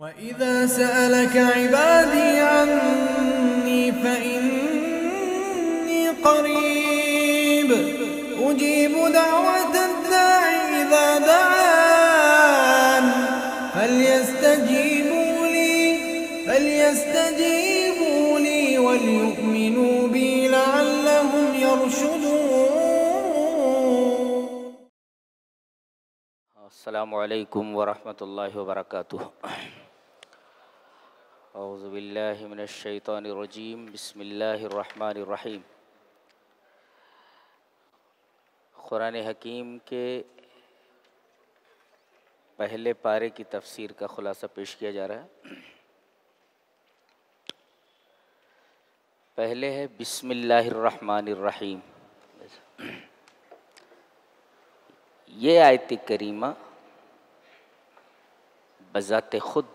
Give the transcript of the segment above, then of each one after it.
وإذا سألك عبادي عني فإني قريب أجيب دعوة الداع إذا دعان فليستجيبوا لي فليستجيبوا لي وليؤمنوا بي لعلهم يرشدون السلام عليكم ورحمة الله وبركاته أعوذ بالله من الشيطان الرجيم بسم الله الرحمن الرحيم क़ुरान हकीम के पहले पारे की तफसीर का ख़ुलासा पेश किया जा रहा है पहले है बिसमीम ये आयत करीमा बज़ात ख़ुद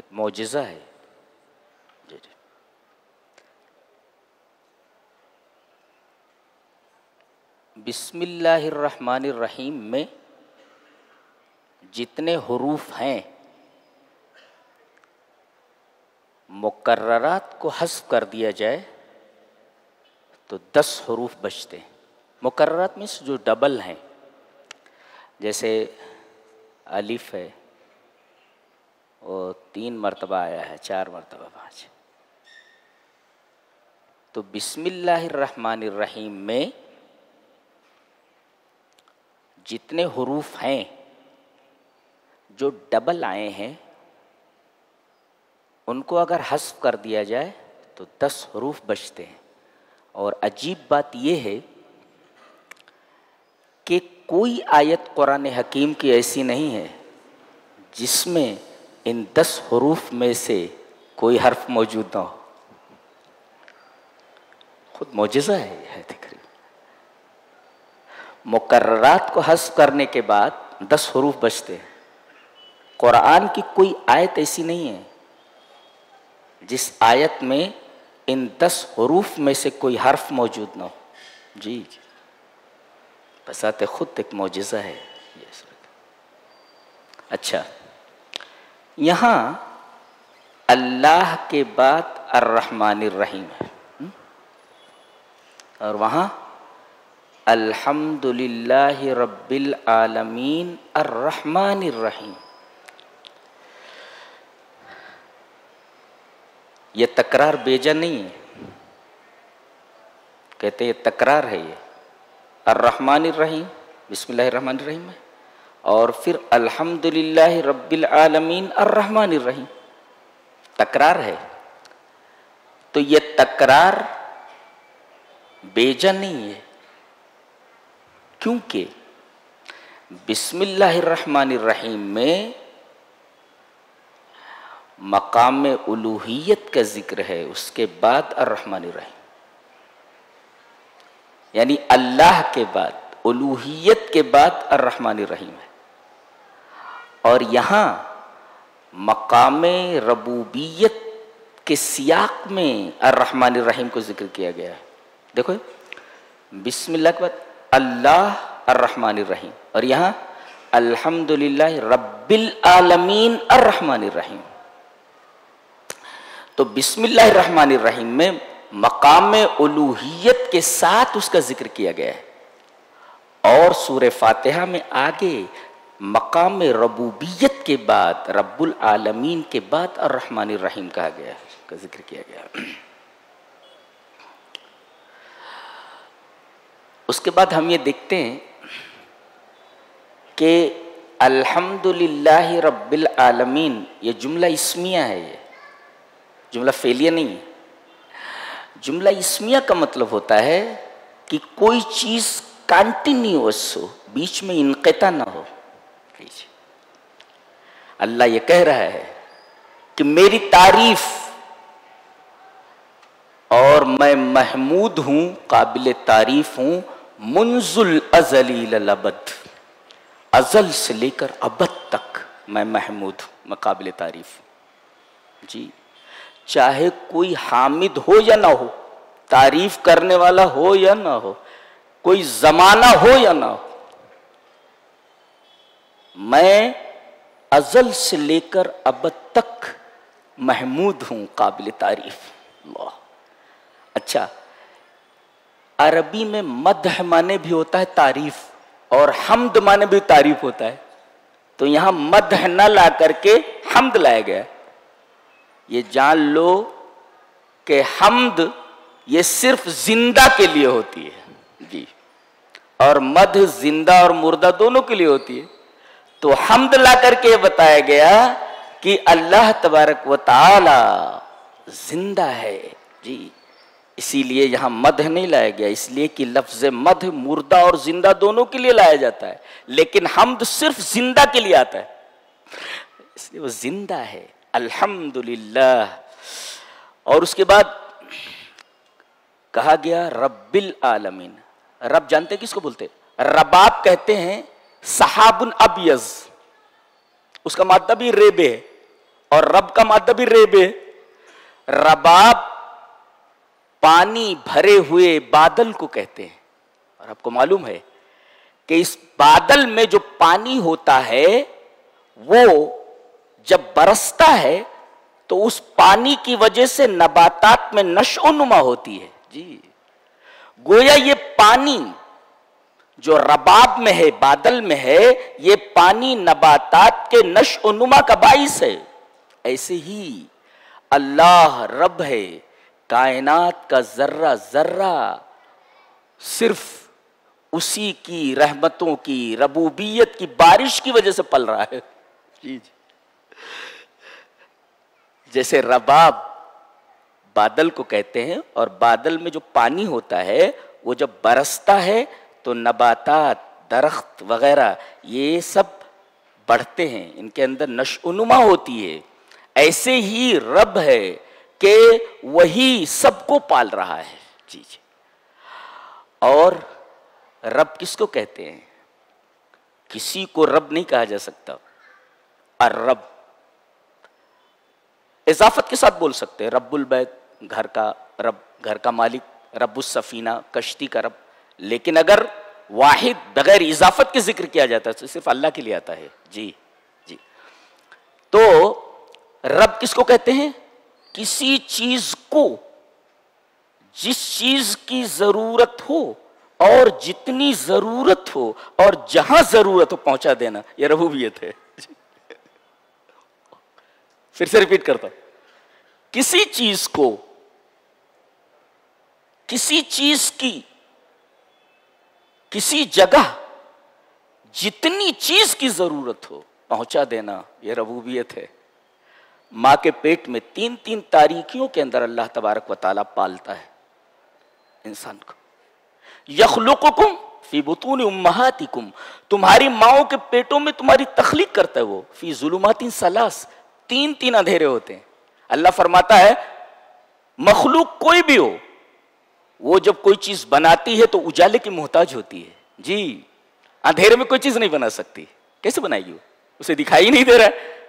एक मोजा है बिस्मिल्लाहिर्रहमानिर्रहीम में जितने हरूफ हैं मुकर्ररात को हस्फ कर दिया जाए तो दस हरूफ बचते हैं में से जो डबल हैं जैसे अलिफ है और तीन मरतबा आया है चार मरतबा पाँच तो बिस्मिल्लाहिर्रहमानिर्रहीम में जितने हरूफ हैं जो डबल आए हैं उनको अगर हसफ कर दिया जाए तो दस हरूफ बचते हैं और अजीब बात यह है कि कोई आयत कुरान हकीम की ऐसी नहीं है जिसमें इन दस हरूफ में से कोई हर्फ मौजूद ना हो खुद मोजा है मुकर्रात को हस करने के बाद दस हरूफ बचते हैं कुरान की कोई आयत ऐसी नहीं है जिस आयत में इन दस हरूफ में से कोई हर्फ मौजूद ना हो जी बसाते खुद एक मोजा है अच्छा यहाँ अल्लाह के बाद अर्रहमान रहीम है हम्म? और वहाँ अल्हम्दुलिल्लाह रब्बिल आलमीन अर्रहमान रहीम ये तकरार बेजा नहीं है कहते ये तकरार है ये अर्रहमान रहीम बिस्मिल्लाह रहमान रहीम है और फिर अल्हम्दुलिल्लाह रब्बिल आलमीन अर्रहमान रहीम तकरार है तो ये तकरार बेजा नहीं है क्योंकि बिस्मिल्लाहिर्रहमानिर्रहीम में मकाम उलूहियत का जिक्र है उसके बाद अर्रहमान यानी अल्लाह के बाद उलूहियत के बाद अर्रहमान रहीम है और यहां मकाम रबूबियत के सियाक में अर्रहमान को जिक्र किया गया है देखो बिस्मिल्लाह के बाद अल्लाह अर्रहमान रहीम और यहां अल्हम्दुलिल्लाह रब्बिल आलमीन अर्रहमान रहीम तो बिस्मिल्लाह रहमान रहीम में मकाम उलूहियत के साथ उसका जिक्र किया गया है और सूर फातिहा में आगे मकाम रबूबियत के बाद रब्बुल आलमीन के बाद अर्रहमान रहीम कहा गया है उसका जिक्र किया गया है उसके बाद हम ये देखते हैं कि अल्हम्दुलिल्लाह रब्बिल आलमीन ये जुमला इसमिया है ये जुमला फेलिया नहीं है जुमला इसमिया का मतलब होता है कि कोई चीज़ कंटिन्यूस हो बीच में इनकता ना हो अल्लाह ये कह रहा है कि मेरी तारीफ़ और मैं महमूद हूं काबिल तारीफ हूं मुंजुल अजलील अबद अजल से लेकर अबद तक मैं महमूद मैं काबिल तारीफ जी चाहे कोई हामिद हो या ना हो तारीफ करने वाला हो या ना हो कोई जमाना हो या ना हो मैं अजल से लेकर अब तक महमूद हूं काबिल तारीफ अल्लाह अच्छा अरबी में मदह माने भी होता है तारीफ और हमद माने भी तारीफ होता है तो यहां मदह न ला करके हमद लाया गया ये जान लो कि हमद ये सिर्फ जिंदा के लिए होती है जी और मध जिंदा और मुर्दा दोनों के लिए होती है तो हमद ला करके बताया गया कि अल्लाह तबारक वाला जिंदा है जी इसीलिए यहां मध नहीं लाया गया इसलिए कि लफ्ज मध मुर्दा और जिंदा दोनों के लिए लाया जाता है लेकिन हमद सिर्फ जिंदा के लिए आता है इसलिए वो जिंदा है अल्हम्दुलिल्लाह और उसके बाद कहा गया रब्बिल आलमीन रब जानते किसको बोलते रबाब कहते हैं सहाबुन अबियज उसका मादा भी रेबे और रब का मादा भी रेबे रबाब पानी भरे हुए बादल को कहते हैं और आपको मालूम है कि इस बादल में जो पानी होता है वो जब बरसता है तो उस पानी की वजह से नबातात में नशोनुमा होती है जी गोया ये पानी जो रबाब में है बादल में है ये पानी नबातात के नशोनुमा का बाइस है ऐसे ही अल्लाह रब है कायनात का जर्रा जर्रा सिर्फ उसी की रहमतों की रबूबियत की बारिश की वजह से पल रहा है जैसे रबाब बादल को कहते हैं और बादल में जो पानी होता है वो जब बरसता है तो नबातात दरख्त वगैरह ये सब बढ़ते हैं इनके अंदर नशोनुमा होती है ऐसे ही रब है कि वही सबको पाल रहा है चीज और रब किसको कहते हैं किसी को रब नहीं कहा जा सकता और रब इजाफत के साथ बोल सकते हैं रबुल बैत घर का रब घर का मालिक सफीना कश्ती का रब लेकिन अगर वाहिद बगैर इजाफत के जिक्र किया जाता है तो सिर्फ अल्लाह के लिए आता है जी जी तो रब किसको कहते हैं किसी चीज को जिस चीज की जरूरत हो और जितनी जरूरत हो और जहां जरूरत हो पहुंचा देना ये रघु भी थे फिर से रिपीट करता हूं किसी चीज को किसी चीज की किसी जगह जितनी चीज की जरूरत हो पहुंचा देना ये रबूबियत है माँ के पेट में तीन तीन तारीखियों के अंदर अल्लाह तबारक व पालता है इंसान को यखलुकुम फी बतून उम्मातिकुम तुम्हारी माओ के पेटों में तुम्हारी तखलीक करता है वो फी जुलुमातिन सलास तीन तीन अंधेरे होते हैं अल्लाह फरमाता है मखलूक कोई भी हो वो जब कोई चीज बनाती है तो उजाले की मोहताज होती है जी अंधेरे में कोई चीज नहीं बना सकती कैसे बनाएगी वो उसे दिखाई नहीं दे रहा है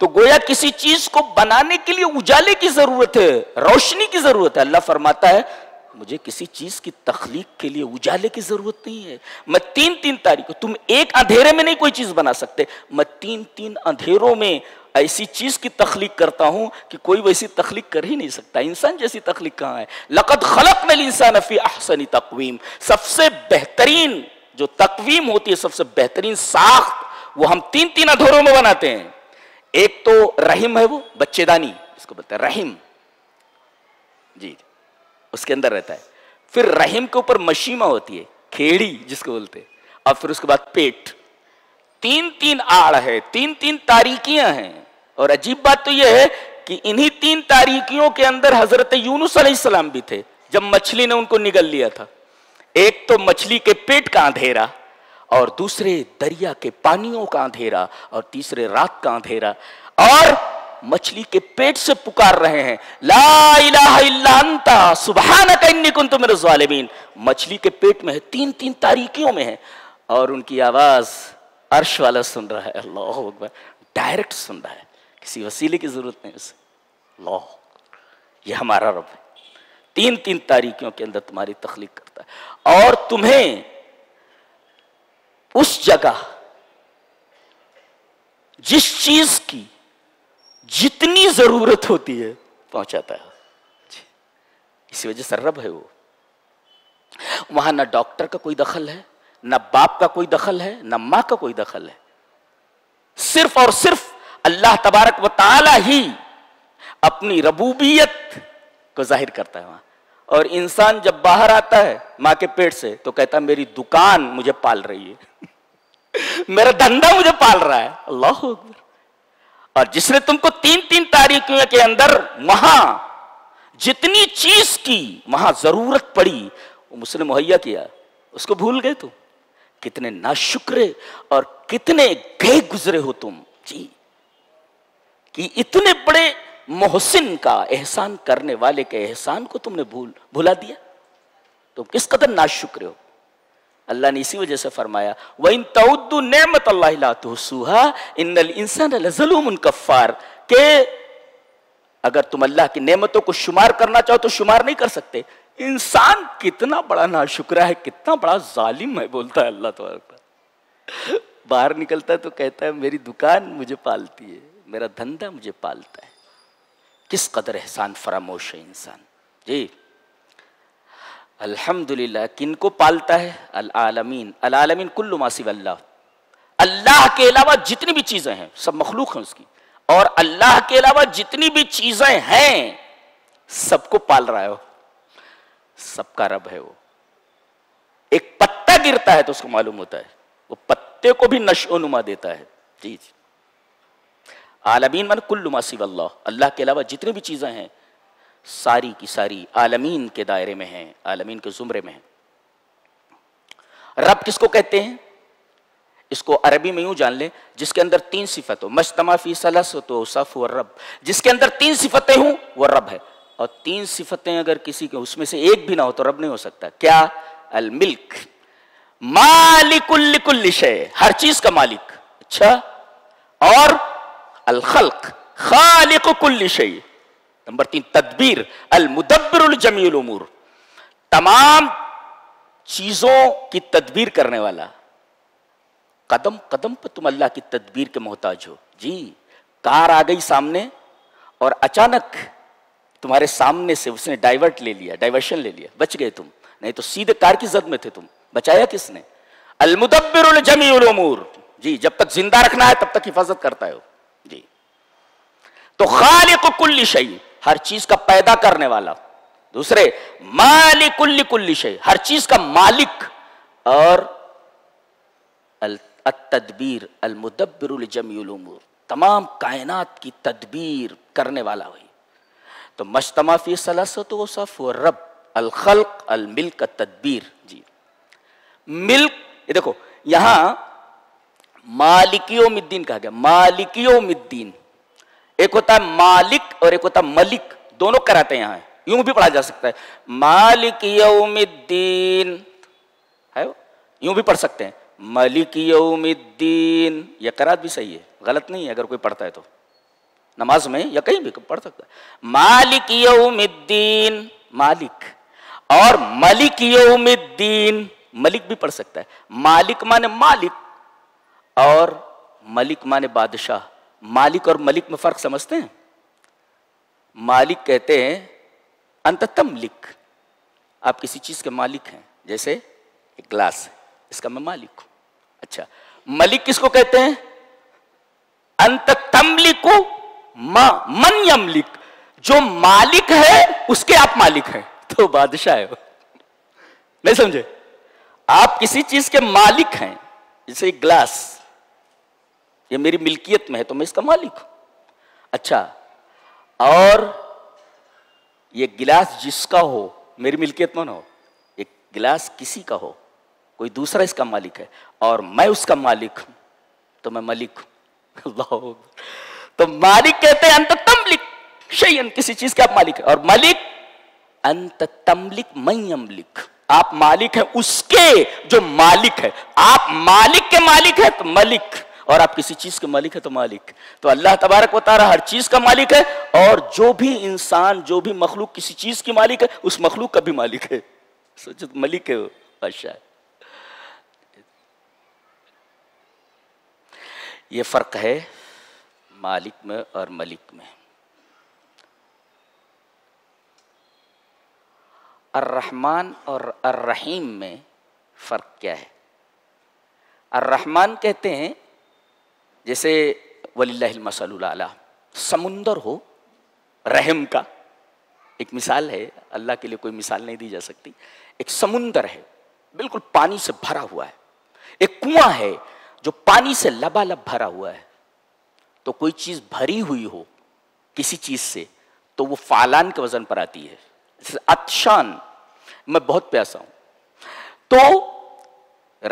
तो गोया किसी चीज को बनाने के लिए उजाले की जरूरत है रोशनी की जरूरत है अल्लाह फरमाता है मुझे किसी चीज की तखलीक के लिए उजाले की जरूरत नहीं है मैं तीन तीन तारीख तुम एक अंधेरे में नहीं कोई चीज बना सकते मैं तीन तीन अंधेरों में ऐसी चीज की तखलीक करता हूं कि कोई वैसी तखलीक कर ही नहीं सकता इंसान जैसी तखलीक कहां है लकत खलक में इंसान अफी अहसनी तकवीम सबसे बेहतरीन जो तकवीम होती है सबसे बेहतरीन साख वो हम तीन तीन अधूरों में बनाते हैं एक तो रहीम है वो बच्चेदानी इसको बोलते हैं रहीम जी उसके अंदर रहता है फिर रहीम के ऊपर मशीमा होती है खेड़ी जिसको बोलते हैं और फिर उसके बाद पेट तीन तीन आड़ है तीन तीन तारीखियां हैं और अजीब बात तो यह है कि इन्हीं तीन तारीखियों के अंदर हजरत यूनुस भी थे जब मछली ने उनको निगल लिया था एक तो मछली के पेट का अंधेरा और दूसरे दरिया के पानियों का अंधेरा और तीसरे रात का अंधेरा और मछली के पेट से पुकार रहे हैं ला इलाहा मछली के पेट में है तीन तीन तारीखियों में है और उनकी आवाज अर्श वाला सुन रहा है अल्लाह अकबर डायरेक्ट सुन रहा है किसी वसीले की जरूरत नहीं उसे लो यह हमारा रब है तीन तीन तारीखियों के अंदर तुम्हारी तखलीक करता है और तुम्हें उस जगह जिस चीज की जितनी जरूरत होती है पहुंचाता है इसी वजह से रब है वो वहां ना डॉक्टर का कोई दखल है ना बाप का कोई दखल है ना माँ का कोई दखल है सिर्फ और सिर्फ अल्लाह तबारक वाला ही अपनी रबूबियत को जाहिर करता है वहां और इंसान जब बाहर आता है माँ के पेट से तो कहता है मेरी दुकान मुझे पाल रही है मेरा धंधा मुझे पाल रहा है अल्लाह और जिसने तुमको तीन तीन तारीखों के अंदर महा जितनी चीज की महा जरूरत पड़ी वो उसने मुहैया किया उसको भूल गए तुम कितने नाशुक्रे और कितने गए गुजरे हो तुम जी कि इतने बड़े मोहसिन का एहसान करने वाले के एहसान को तुमने भूल भुला दिया तुम किस कदर नाशुक्र हो अल्लाह ने इसी वजह से फरमाया वह इन तउद्दू नमत अल्लाहा इंसान जलूम कफ़ार के अगर तुम अल्लाह की नेमतों को शुमार करना चाहो तो शुमार नहीं कर सकते इंसान कितना बड़ा नाशुक्रा है कितना बड़ा जालिम है बोलता है अल्लाह तबारक बाहर निकलता है तो कहता है मेरी दुकान मुझे पालती है मेरा धंधा मुझे पालता है किस कदर एहसान फरामोश है इंसान जी अल्हम्दुलिल्लाह किन को पालता है अल आलमीन अल आलमीन कुल्लु मासिव अल्लाह अल्लाह के अलावा जितनी भी चीज़ें हैं सब मखलूक हैं उसकी और अल्लाह के अलावा जितनी भी चीज़ें हैं सबको पाल रहा है वो सबका रब है वो एक पत्ता गिरता है तो उसको मालूम होता है वो पत्ते को भी नशोनुमा देता है जी जी आलमीन मान कुल्लु मासी वल्ला अल्लाह के अलावा जितनी भी चीज़ें हैं सारी की सारी आलमीन के दायरे में हैं आलमीन के ज़ुमरे में हैं रब किसको कहते हैं इसको अरबी में यूं जान ले जिसके अंदर तीन सिफत हो मजतमाफी सलस हो तो सफ व रब जिसके अंदर तीन सिफतें हों वो रब है और तीन सिफतें अगर किसी के उसमें से एक भी ना हो तो रब नहीं हो सकता क्या अल मिल्क मालिकुल्लिकुल्लिशय हर चीज का मालिक अच्छा और अलखल्क खालिक कुल्लिशई नंबर तीन तदबीर अलमुदब्बर जमील उमूर तमाम चीजों की तदबीर करने वाला कदम कदम पर तुम अल्लाह की तदबीर के मोहताज हो जी कार आ गई सामने और अचानक तुम्हारे सामने से उसने डाइवर्ट ले लिया डाइवर्शन ले लिया बच गए तुम नहीं तो सीधे कार की जद में थे तुम बचाया किसने अलमुदब्बिर जमी उलूमूर जी जब तक जिंदा रखना है तब तक हिफाजत करता है जी तो खालिक कुल्ली शई हर चीज का पैदा करने वाला दूसरे मालिकुल्ली कुल्ली शई हर चीज का मालिक और तदबीर अलमुदब्बिर जमीलूमूर तमाम कायनात की तदबीर करने वाला हुई तो मजतमाफी सलासत वसफ़ व रब अल मिल्क तदबीर जी मिल्क ये देखो यहां मिद्दीन कहा गया मिद्दीन एक होता है मालिक और एक होता है मलिक दोनों कराते हैं यहां यूं भी पढ़ा जा सकता है मालिकियोमिद्दीन है यूं भी पढ़ सकते हैं मलिकियोमिद्दीन यह करात भी सही है गलत नहीं है अगर कोई पढ़ता है तो नमाज में या कहीं भी पढ़ सकता है मालिकियोमिद्दीन मालिक और मलिकियोमिद्दीन मलिक भी पढ़ सकता है मालिक माने मालिक और मलिक माने बादशाह मालिक और मलिक में फर्क समझते हैं मालिक कहते हैं अंततम लिक आप किसी चीज के मालिक हैं जैसे एक ग्लास है इसका मैं मालिक हूं अच्छा मलिक किसको कहते हैं अंततम लिखो मन लिक जो मालिक है उसके आप मालिक हैं तो बादशाह है नहीं समझे आप किसी चीज के मालिक हैं जैसे एक ग्लास ये मेरी मिल्कियत में है तो मैं इसका मालिक हूं अच्छा और ये गिलास जिसका हो मेरी मिल्कियत में ना हो एक गिलास किसी का हो कोई दूसरा इसका मालिक है और मैं उसका मालिक हूं तो मैं मलिक हूं तो मालिक कहते हैं अंत तमलिक शयन किसी चीज के आप मालिक है और मलिक अंत तमलिक मई अमलिक आप मालिक है उसके जो मालिक है आप मालिक के मालिक है तो मलिक और आप किसी चीज के मालिक है तो मालिक तो अल्लाह तबारक वारा हर चीज का मालिक है और जो भी इंसान जो भी मखलूक किसी चीज की मालिक है उस मखलूक का भी मालिक है सोचो तो मलिक है वो बादशाह ये फर्क है मालिक में और मलिक में अर्रहमान और रहीम में फ़र्क क्या है अर्रहमान कहते हैं जैसे वलीमसल्ला समुंदर हो रहम का एक मिसाल है अल्लाह के लिए कोई मिसाल नहीं दी जा सकती एक समुंदर है बिल्कुल पानी से भरा हुआ है एक कुआं है जो पानी से लबालब भरा हुआ है तो कोई चीज भरी हुई हो किसी चीज से तो वो फालान के वजन पर आती है अतशान मैं बहुत प्यासा हूं तो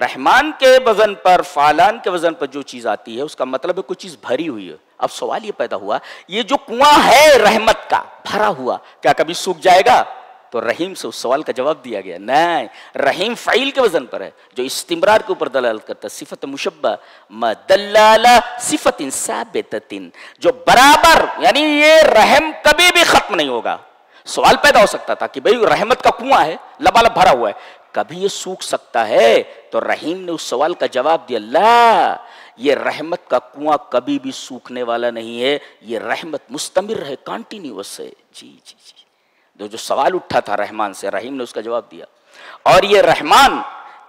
रहमान के वजन पर फालान के वजन पर जो चीज आती है उसका मतलब है कुछ चीज भरी हुई है अब सवाल ये पैदा हुआ ये जो कुआं है रहमत का भरा हुआ क्या कभी सूख जाएगा तो रहीम से उस सवाल का जवाब दिया गया नहीं रहीम फ़ाइल के वजन पर है जो इस्तिमरार के ऊपर दलाल करता है सिफत मुशब्बा मदल्ला सिफत साबितिन जो बराबर यानी ये रहम कभी भी खत्म नहीं होगा सवाल पैदा हो सकता था कि भाई रहमत का कुआं है लबालब भरा हुआ है कभी ये सूख सकता है तो रहीम ने उस सवाल का जवाब दिया अल्लाह ये रहमत का कुआं कभी भी सूखने वाला नहीं है ये रहमत मुस्तमिर है कॉन्टिन्यूस है जी जी जी तो जो सवाल उठा था रहमान से रहीम ने उसका जवाब दिया और ये रहमान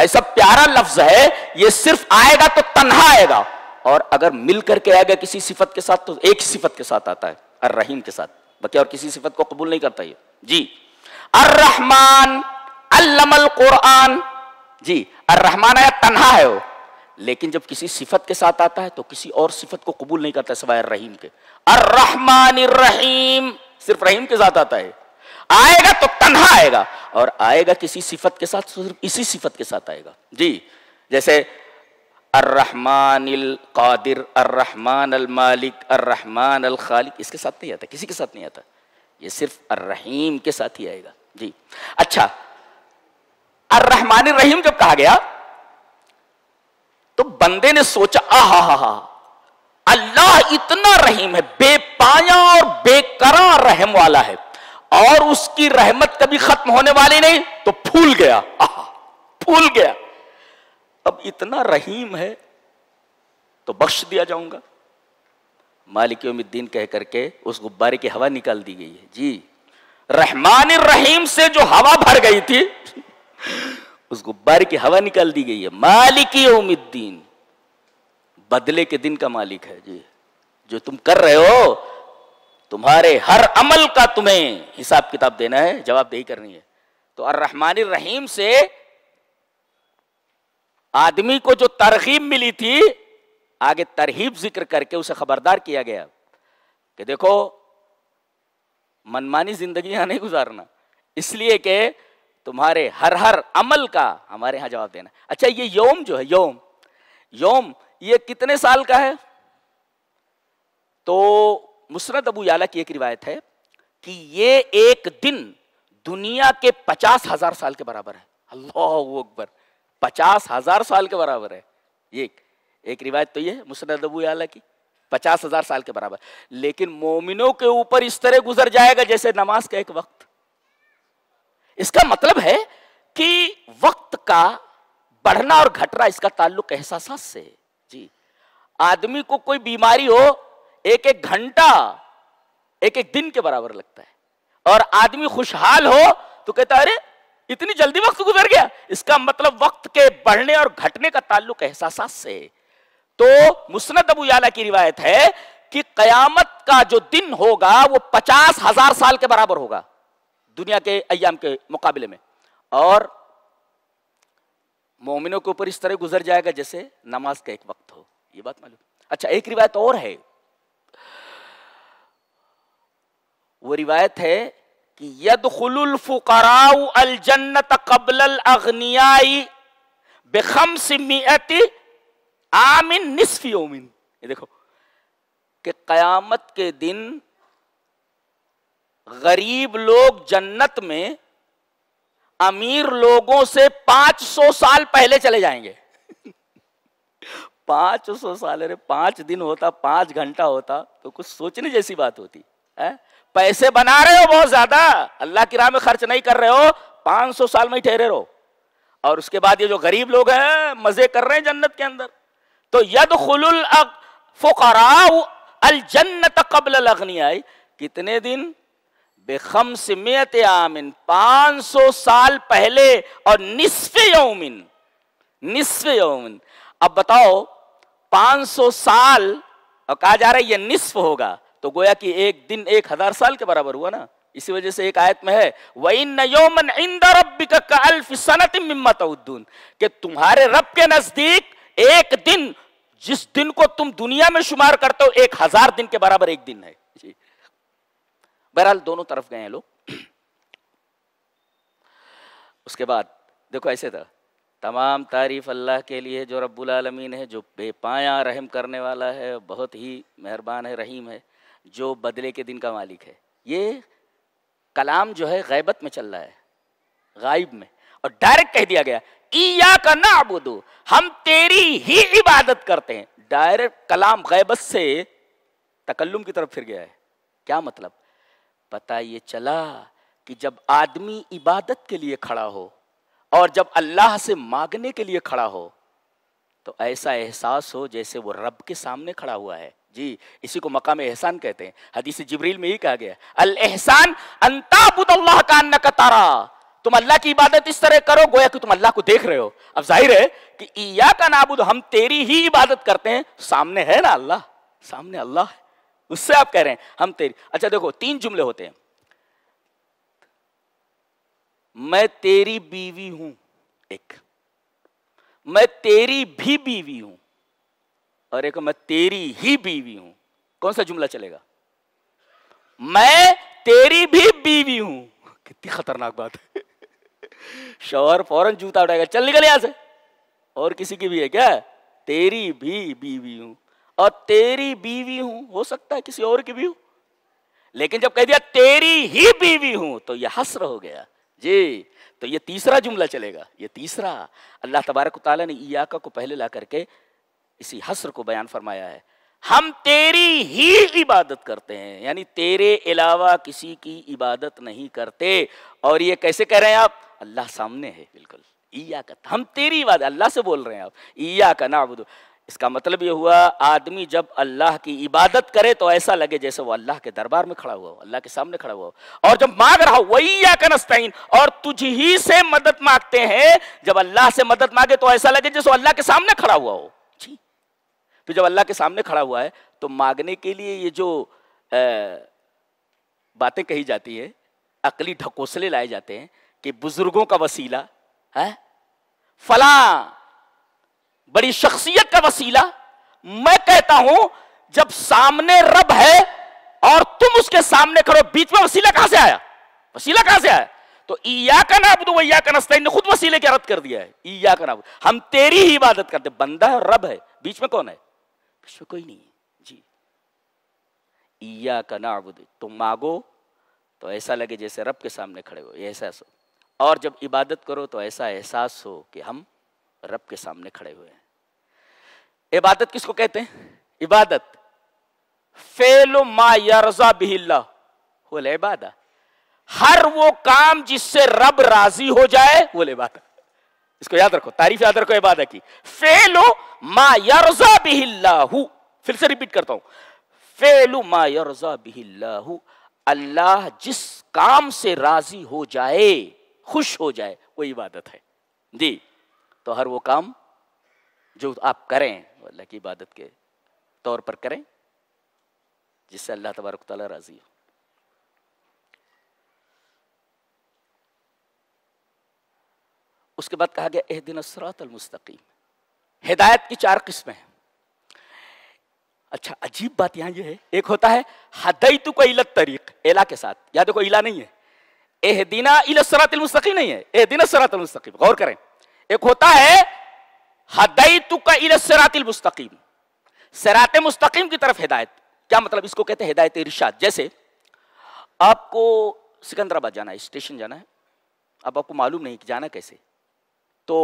ऐसा प्यारा लफ्ज है ये सिर्फ आएगा तो तनहा आएगा और अगर मिल करके आएगा किसी सिफत के साथ तो एक सिफत के साथ आता है अर रहीम के साथ बाकी और किसी सिफत को कबूल नहीं करता ये जी अर रहमान अल्लमल कुरान जी और रहमान आया तन्हा है वो लेकिन जब किसी सिफत के साथ आता है तो किसी और सिफत को कबूल नहीं करता सवाय रहीम के अर रहमान रहीम सिर्फ रहीम के साथ आता है आएगा तो तन्हा आएगा और आएगा किसी सिफत के साथ तो सिर्फ इसी सिफत के साथ आएगा जी जैसे अर्रहमान कादिर अर्रहमान अल मालिक अर्रहमान अल खालिक इसके साथ नहीं आता किसी के साथ नहीं आता ये सिर्फ अर्रहीम के साथ ही आएगा जी अच्छा अर रहमान रहीम जब कहा गया तो बंदे ने सोचा आहा हा हा अल्लाह इतना रहीम है बेपाया और बेकरा रहम वाला है और उसकी रहमत कभी खत्म होने वाली नहीं तो फूल गया आहा फूल गया अब इतना रहीम है तो बख्श दिया जाऊंगा मालिक उम्मीदीन कह करके उस गुब्बारे की हवा निकाल दी गई है जी रहमान रहीम से जो हवा भर गई थी उसको बार की हवा निकाल दी गई है मालिकी उम्मीदीन बदले के दिन का मालिक है जी जो तुम कर रहे हो तुम्हारे हर अमल का तुम्हें हिसाब किताब देना है जवाबदेही करनी है तो अर रहमान रहीम से आदमी को जो तरहीब मिली थी आगे तरहीब जिक्र करके उसे खबरदार किया गया कि देखो मनमानी जिंदगी यहां नहीं गुजारना इसलिए कि तुम्हारे हर हर अमल का हमारे यहां जवाब देना अच्छा ये योम जो है योम योम ये कितने साल का है तो मुसरत अबू याला की एक रिवायत है कि ये एक दिन दुनिया के पचास हजार साल के बराबर है अल्लाह अकबर पचास हजार साल के बराबर है ये एक, एक रिवायत तो ये है मुसरत अबू याला की पचास हजार साल के बराबर लेकिन मोमिनों के ऊपर इस तरह गुजर जाएगा जैसे नमाज का एक वक्त इसका मतलब है कि वक्त का बढ़ना और घटना इसका ताल्लुक एहसास से जी आदमी को कोई बीमारी हो एक एक घंटा एक एक दिन के बराबर लगता है और आदमी खुशहाल हो तो कहता है अरे इतनी जल्दी वक्त गुजर गया इसका मतलब वक्त के बढ़ने और घटने का ताल्लुक एहसास से तो मुस्नद अबू याला की रिवायत है कि कयामत का जो दिन होगा वो पचास हजार साल के बराबर होगा दुनिया के अयाम के मुकाबले में और मोमिनों के ऊपर इस तरह गुजर जाएगा जैसे नमाज का एक वक्त हो ये बात मालूम अच्छा एक रिवायत और है वो रिवायत है कि यद फुकराउ अल जन्नत कबल अग्नियाई बेखम सिमियत आमिन निसफी ओमिन ये देखो कि कयामत के दिन गरीब लोग जन्नत में अमीर लोगों से 500 साल पहले चले जाएंगे 500 साल अरे पांच दिन होता पांच घंटा होता तो कुछ सोचने जैसी बात होती है पैसे बना रहे हो बहुत ज्यादा अल्लाह की राह में खर्च नहीं कर रहे हो 500 साल में ठहरे रहो और उसके बाद ये जो गरीब लोग हैं मजे कर रहे हैं जन्नत के अंदर तो यद खुल फुकरा अल जन्नत कबल लगनी आई कितने दिन बेखम सिमियत आमिन पांच सौ साल पहले और निस्फ यौमिन निस्फ यौमिन अब बताओ पांच सौ साल और कहा जा रहा है ये निस्फ होगा तो गोया कि एक दिन एक हजार साल के बराबर हुआ ना इसी वजह से एक आयत में है वही नयोमन इंदर सनत मिम्मत कि तुम्हारे रब के नजदीक एक दिन जिस दिन को तुम दुनिया में शुमार करते हो एक हजार दिन के बराबर एक दिन है जी बहरहाल दोनों तरफ गए हैं लोग उसके बाद देखो ऐसे था तमाम तारीफ अल्लाह के लिए जो रब्बुल आलमीन है जो बेपाया रहम करने वाला है बहुत ही मेहरबान है रहीम है जो बदले के दिन का मालिक है ये कलाम जो है गैबत में चल रहा है गायब में और डायरेक्ट कह दिया गया ईया का ना अबुदू हम तेरी ही इबादत करते हैं डायरेक्ट कलाम गैबत से तकल्लुम की तरफ फिर गया है क्या मतलब पता ये चला कि जब आदमी इबादत के लिए खड़ा हो और जब अल्लाह से मांगने के लिए खड़ा हो तो ऐसा एहसास हो जैसे वो रब के सामने खड़ा हुआ है जी इसी को मकाम एहसान कहते हैं हदीस जबरील में ही कहा गया अल एहसान अंताबुदल्लाह का अन्न कतारा तुम अल्लाह की इबादत इस तरह करो गोया कि तुम अल्लाह को देख रहे हो अब जाहिर है कि ईया का नाबुद हम तेरी ही इबादत करते हैं सामने है ना अल्लाह सामने अल्लाह है उससे आप कह रहे हैं हम तेरी अच्छा देखो तीन जुमले होते हैं मैं तेरी बीवी हूं एक मैं तेरी भी बीवी हूं और एक मैं तेरी ही बीवी हूं कौन सा जुमला चलेगा मैं तेरी भी बीवी हूं कितनी खतरनाक बात है शोहर फौरन जूता उठाएगा चल निकल यहां से और किसी की भी है क्या तेरी भी बीवी हूं और तेरी बीवी हूं हो सकता है किसी और की भी हूं लेकिन जब कह दिया तेरी ही बीवी हूं तो यह हस्र हो गया जी तो ये तीसरा जुमला चलेगा ये तीसरा अल्लाह तबारक ने इयाका को पहले ला करके इसी हस्र को बयान फरमाया है हम तेरी ही इबादत करते हैं यानी तेरे अलावा किसी की इबादत नहीं करते और ये कैसे कह रहे हैं आप अल्लाह सामने है बिल्कुल ईया का हम तेरी इबादत अल्लाह से बोल रहे हैं आप ईया का ना इसका मतलब ये हुआ आदमी जब अल्लाह की इबादत करे तो ऐसा लगे जैसे वो अल्लाह के दरबार में खड़ा हुआ हो अल्लाह के सामने खड़ा हुआ हो और जब मांग रहा हो वही या कनस्तीन और तुझ ही से मदद मांगते हैं जब अल्लाह से मदद मांगे तो ऐसा लगे जैसे अल्लाह के सामने खड़ा हुआ हो जी तो जब अल्लाह के सामने खड़ा हुआ है तो मांगने के लिए ये जो बातें कही जाती है अकली ढकोसले लाए जाते हैं कि बुजुर्गों का वसीला है फला बड़ी शख्सियत का वसीला मैं कहता हूं जब सामने रब है और तुम उसके सामने करो बीच में वसीला कहां से आया वसीला कहां से आया तो ईया का नाबुद वैया का नस्ताइन ने खुद वसीले के रद्द कर दिया है ईया का नाबुद हम तेरी ही इबादत करते बंदा है रब है बीच में कौन है बीच में कोई नहीं है जी ईया का नाबुद तुम मांगो तो ऐसा लगे जैसे रब के सामने खड़े हो ये एहसास हो और जब इबादत करो तो ऐसा एहसास हो कि हम रब के सामने खड़े हुए हैं इबादत किसको कहते हैं इबादत फेलो मा या रजा बिहिल्ला इबादा हर वो काम जिससे रब राजी हो जाए वो इबादत इसको याद रखो तारीफ याद रखो इबादत की फेलो मा या रजा फिर से रिपीट करता हूं फेलो मा या रजा अल्लाह जिस काम से राजी हो जाए खुश हो जाए वो इबादत है जी तो हर वो काम जो आप करें अल्लाह की इबादत के तौर पर करें जिससे अल्लाह तबारक तला राज़ी हो उसके बाद कहा गया एह दिन मुस्तकीम हिदायत की चार किस्में हैं अच्छा अजीब बात यहां यह है एक होता है हदई तो को इलत तरीक एला के साथ या देखो इला नहीं है एहदीना इलसरातल मुस्तकीम नहीं है एहदीना सरातल मुस्तकीम गौर करें एक होता है हदई सरातिल मुस्तकीम सरात मुस्तकीम की तरफ हिदायत क्या मतलब इसको कहते हैं हिदायत इर्शाद जैसे आपको सिकंदराबाद जाना है स्टेशन जाना है अब आपको मालूम नहीं कि जाना कैसे तो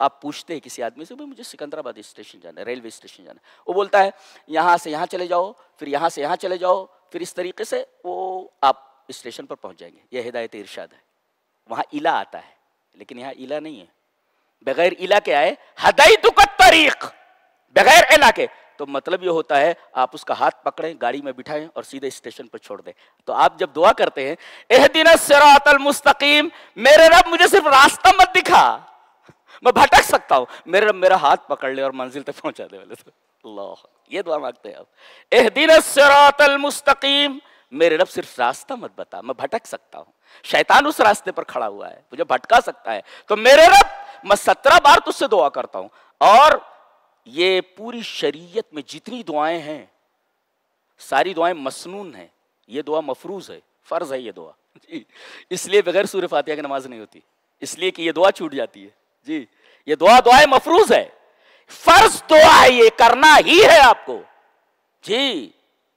आप पूछते हैं किसी आदमी से भाई मुझे सिकंदराबाद स्टेशन जाना है रेलवे स्टेशन जाना है वो बोलता है यहाँ से यहाँ चले जाओ फिर यहाँ से यहाँ चले जाओ फिर इस तरीके से वो आप स्टेशन पर पहुँच जाएंगे यह हिदायत इर्शाद है वहाँ इला आता है लेकिन यहाँ इला नहीं है बगैर इला के आए हदई तारीख बगैर इला के तो मतलब ये होता है आप उसका हाथ पकड़ें गाड़ी में बिठाएं और सीधे स्टेशन पर छोड़ दें तो आप जब दुआ करते हैं एह दिन सरातल मुस्तकीम मेरे रब मुझे सिर्फ रास्ता मत दिखा मैं भटक सकता हूं मेरे रब मेरा हाथ पकड़ ले और मंजिल तक पहुंचा दे वाले तो अल्लाह ये दुआ मांगते हैं आप एह दिन सरातल मुस्तकीम मेरे रब सिर्फ रास्ता मत बता मैं भटक सकता हूं शैतान उस रास्ते पर खड़ा हुआ है मुझे भटका सकता है तो मेरे रब मैं सत्रह बार तुझसे दुआ करता हूं और ये पूरी शरीयत में जितनी दुआएं हैं सारी दुआएं मसनून हैं ये दुआ मफरूज है फ़र्ज़ है ये दुआ जी इसलिए बगैर सूर्य फातिया की नमाज नहीं होती इसलिए कि ये दुआ छूट जाती है जी ये दुआ दुआ मफरूज है फर्ज दुआ है ये करना ही है आपको जी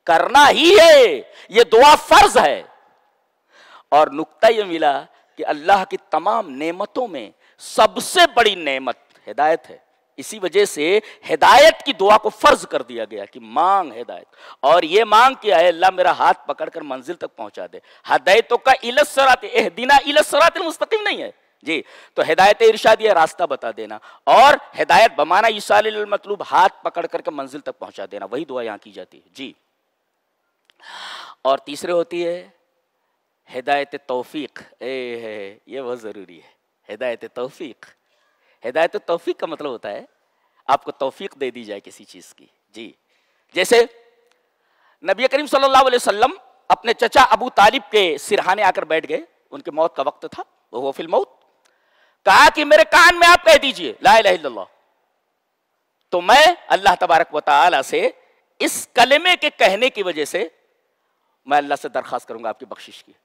करना ही है ये दुआ फर्ज है और नुकता यह मिला कि अल्लाह की तमाम नेमतों में सबसे बड़ी नेमत हिदायत है इसी वजह से हिदायत की दुआ को फर्ज कर दिया गया कि मांग हिदायत और यह मांग किया है अल्लाह मेरा हाथ पकड़कर मंजिल तक पहुंचा दे हदायतों का इलसरात दिना इलसरात मुस्तकिम नहीं है जी तो हिदायत इरशाद यह रास्ता बता देना और हिदायत बमाना ईसा मतलब हाथ पकड़ करके मंजिल तक पहुंचा देना वही दुआ यहां की जाती है जी और तीसरे होती है हिदायत तौफीक ए है ये बहुत ज़रूरी है हिदायत तौफीक हिदायत तौफीक का मतलब होता है आपको तौफीक दे दी जाए किसी चीज़ की जी जैसे नबी करीम सल्लल्लाहु अलैहि वसल्लम अपने चचा अबू तालिब के सिरहाने आकर बैठ गए उनके मौत का वक्त था वो फिल मौत कहा कि मेरे कान में आप कह दीजिए ला इला तो मैं अल्लाह तबारक वाली से इस कलमे के कहने की वजह से मैं अल्लाह से दरख्वास्त करूँगा आपकी बख्शिश की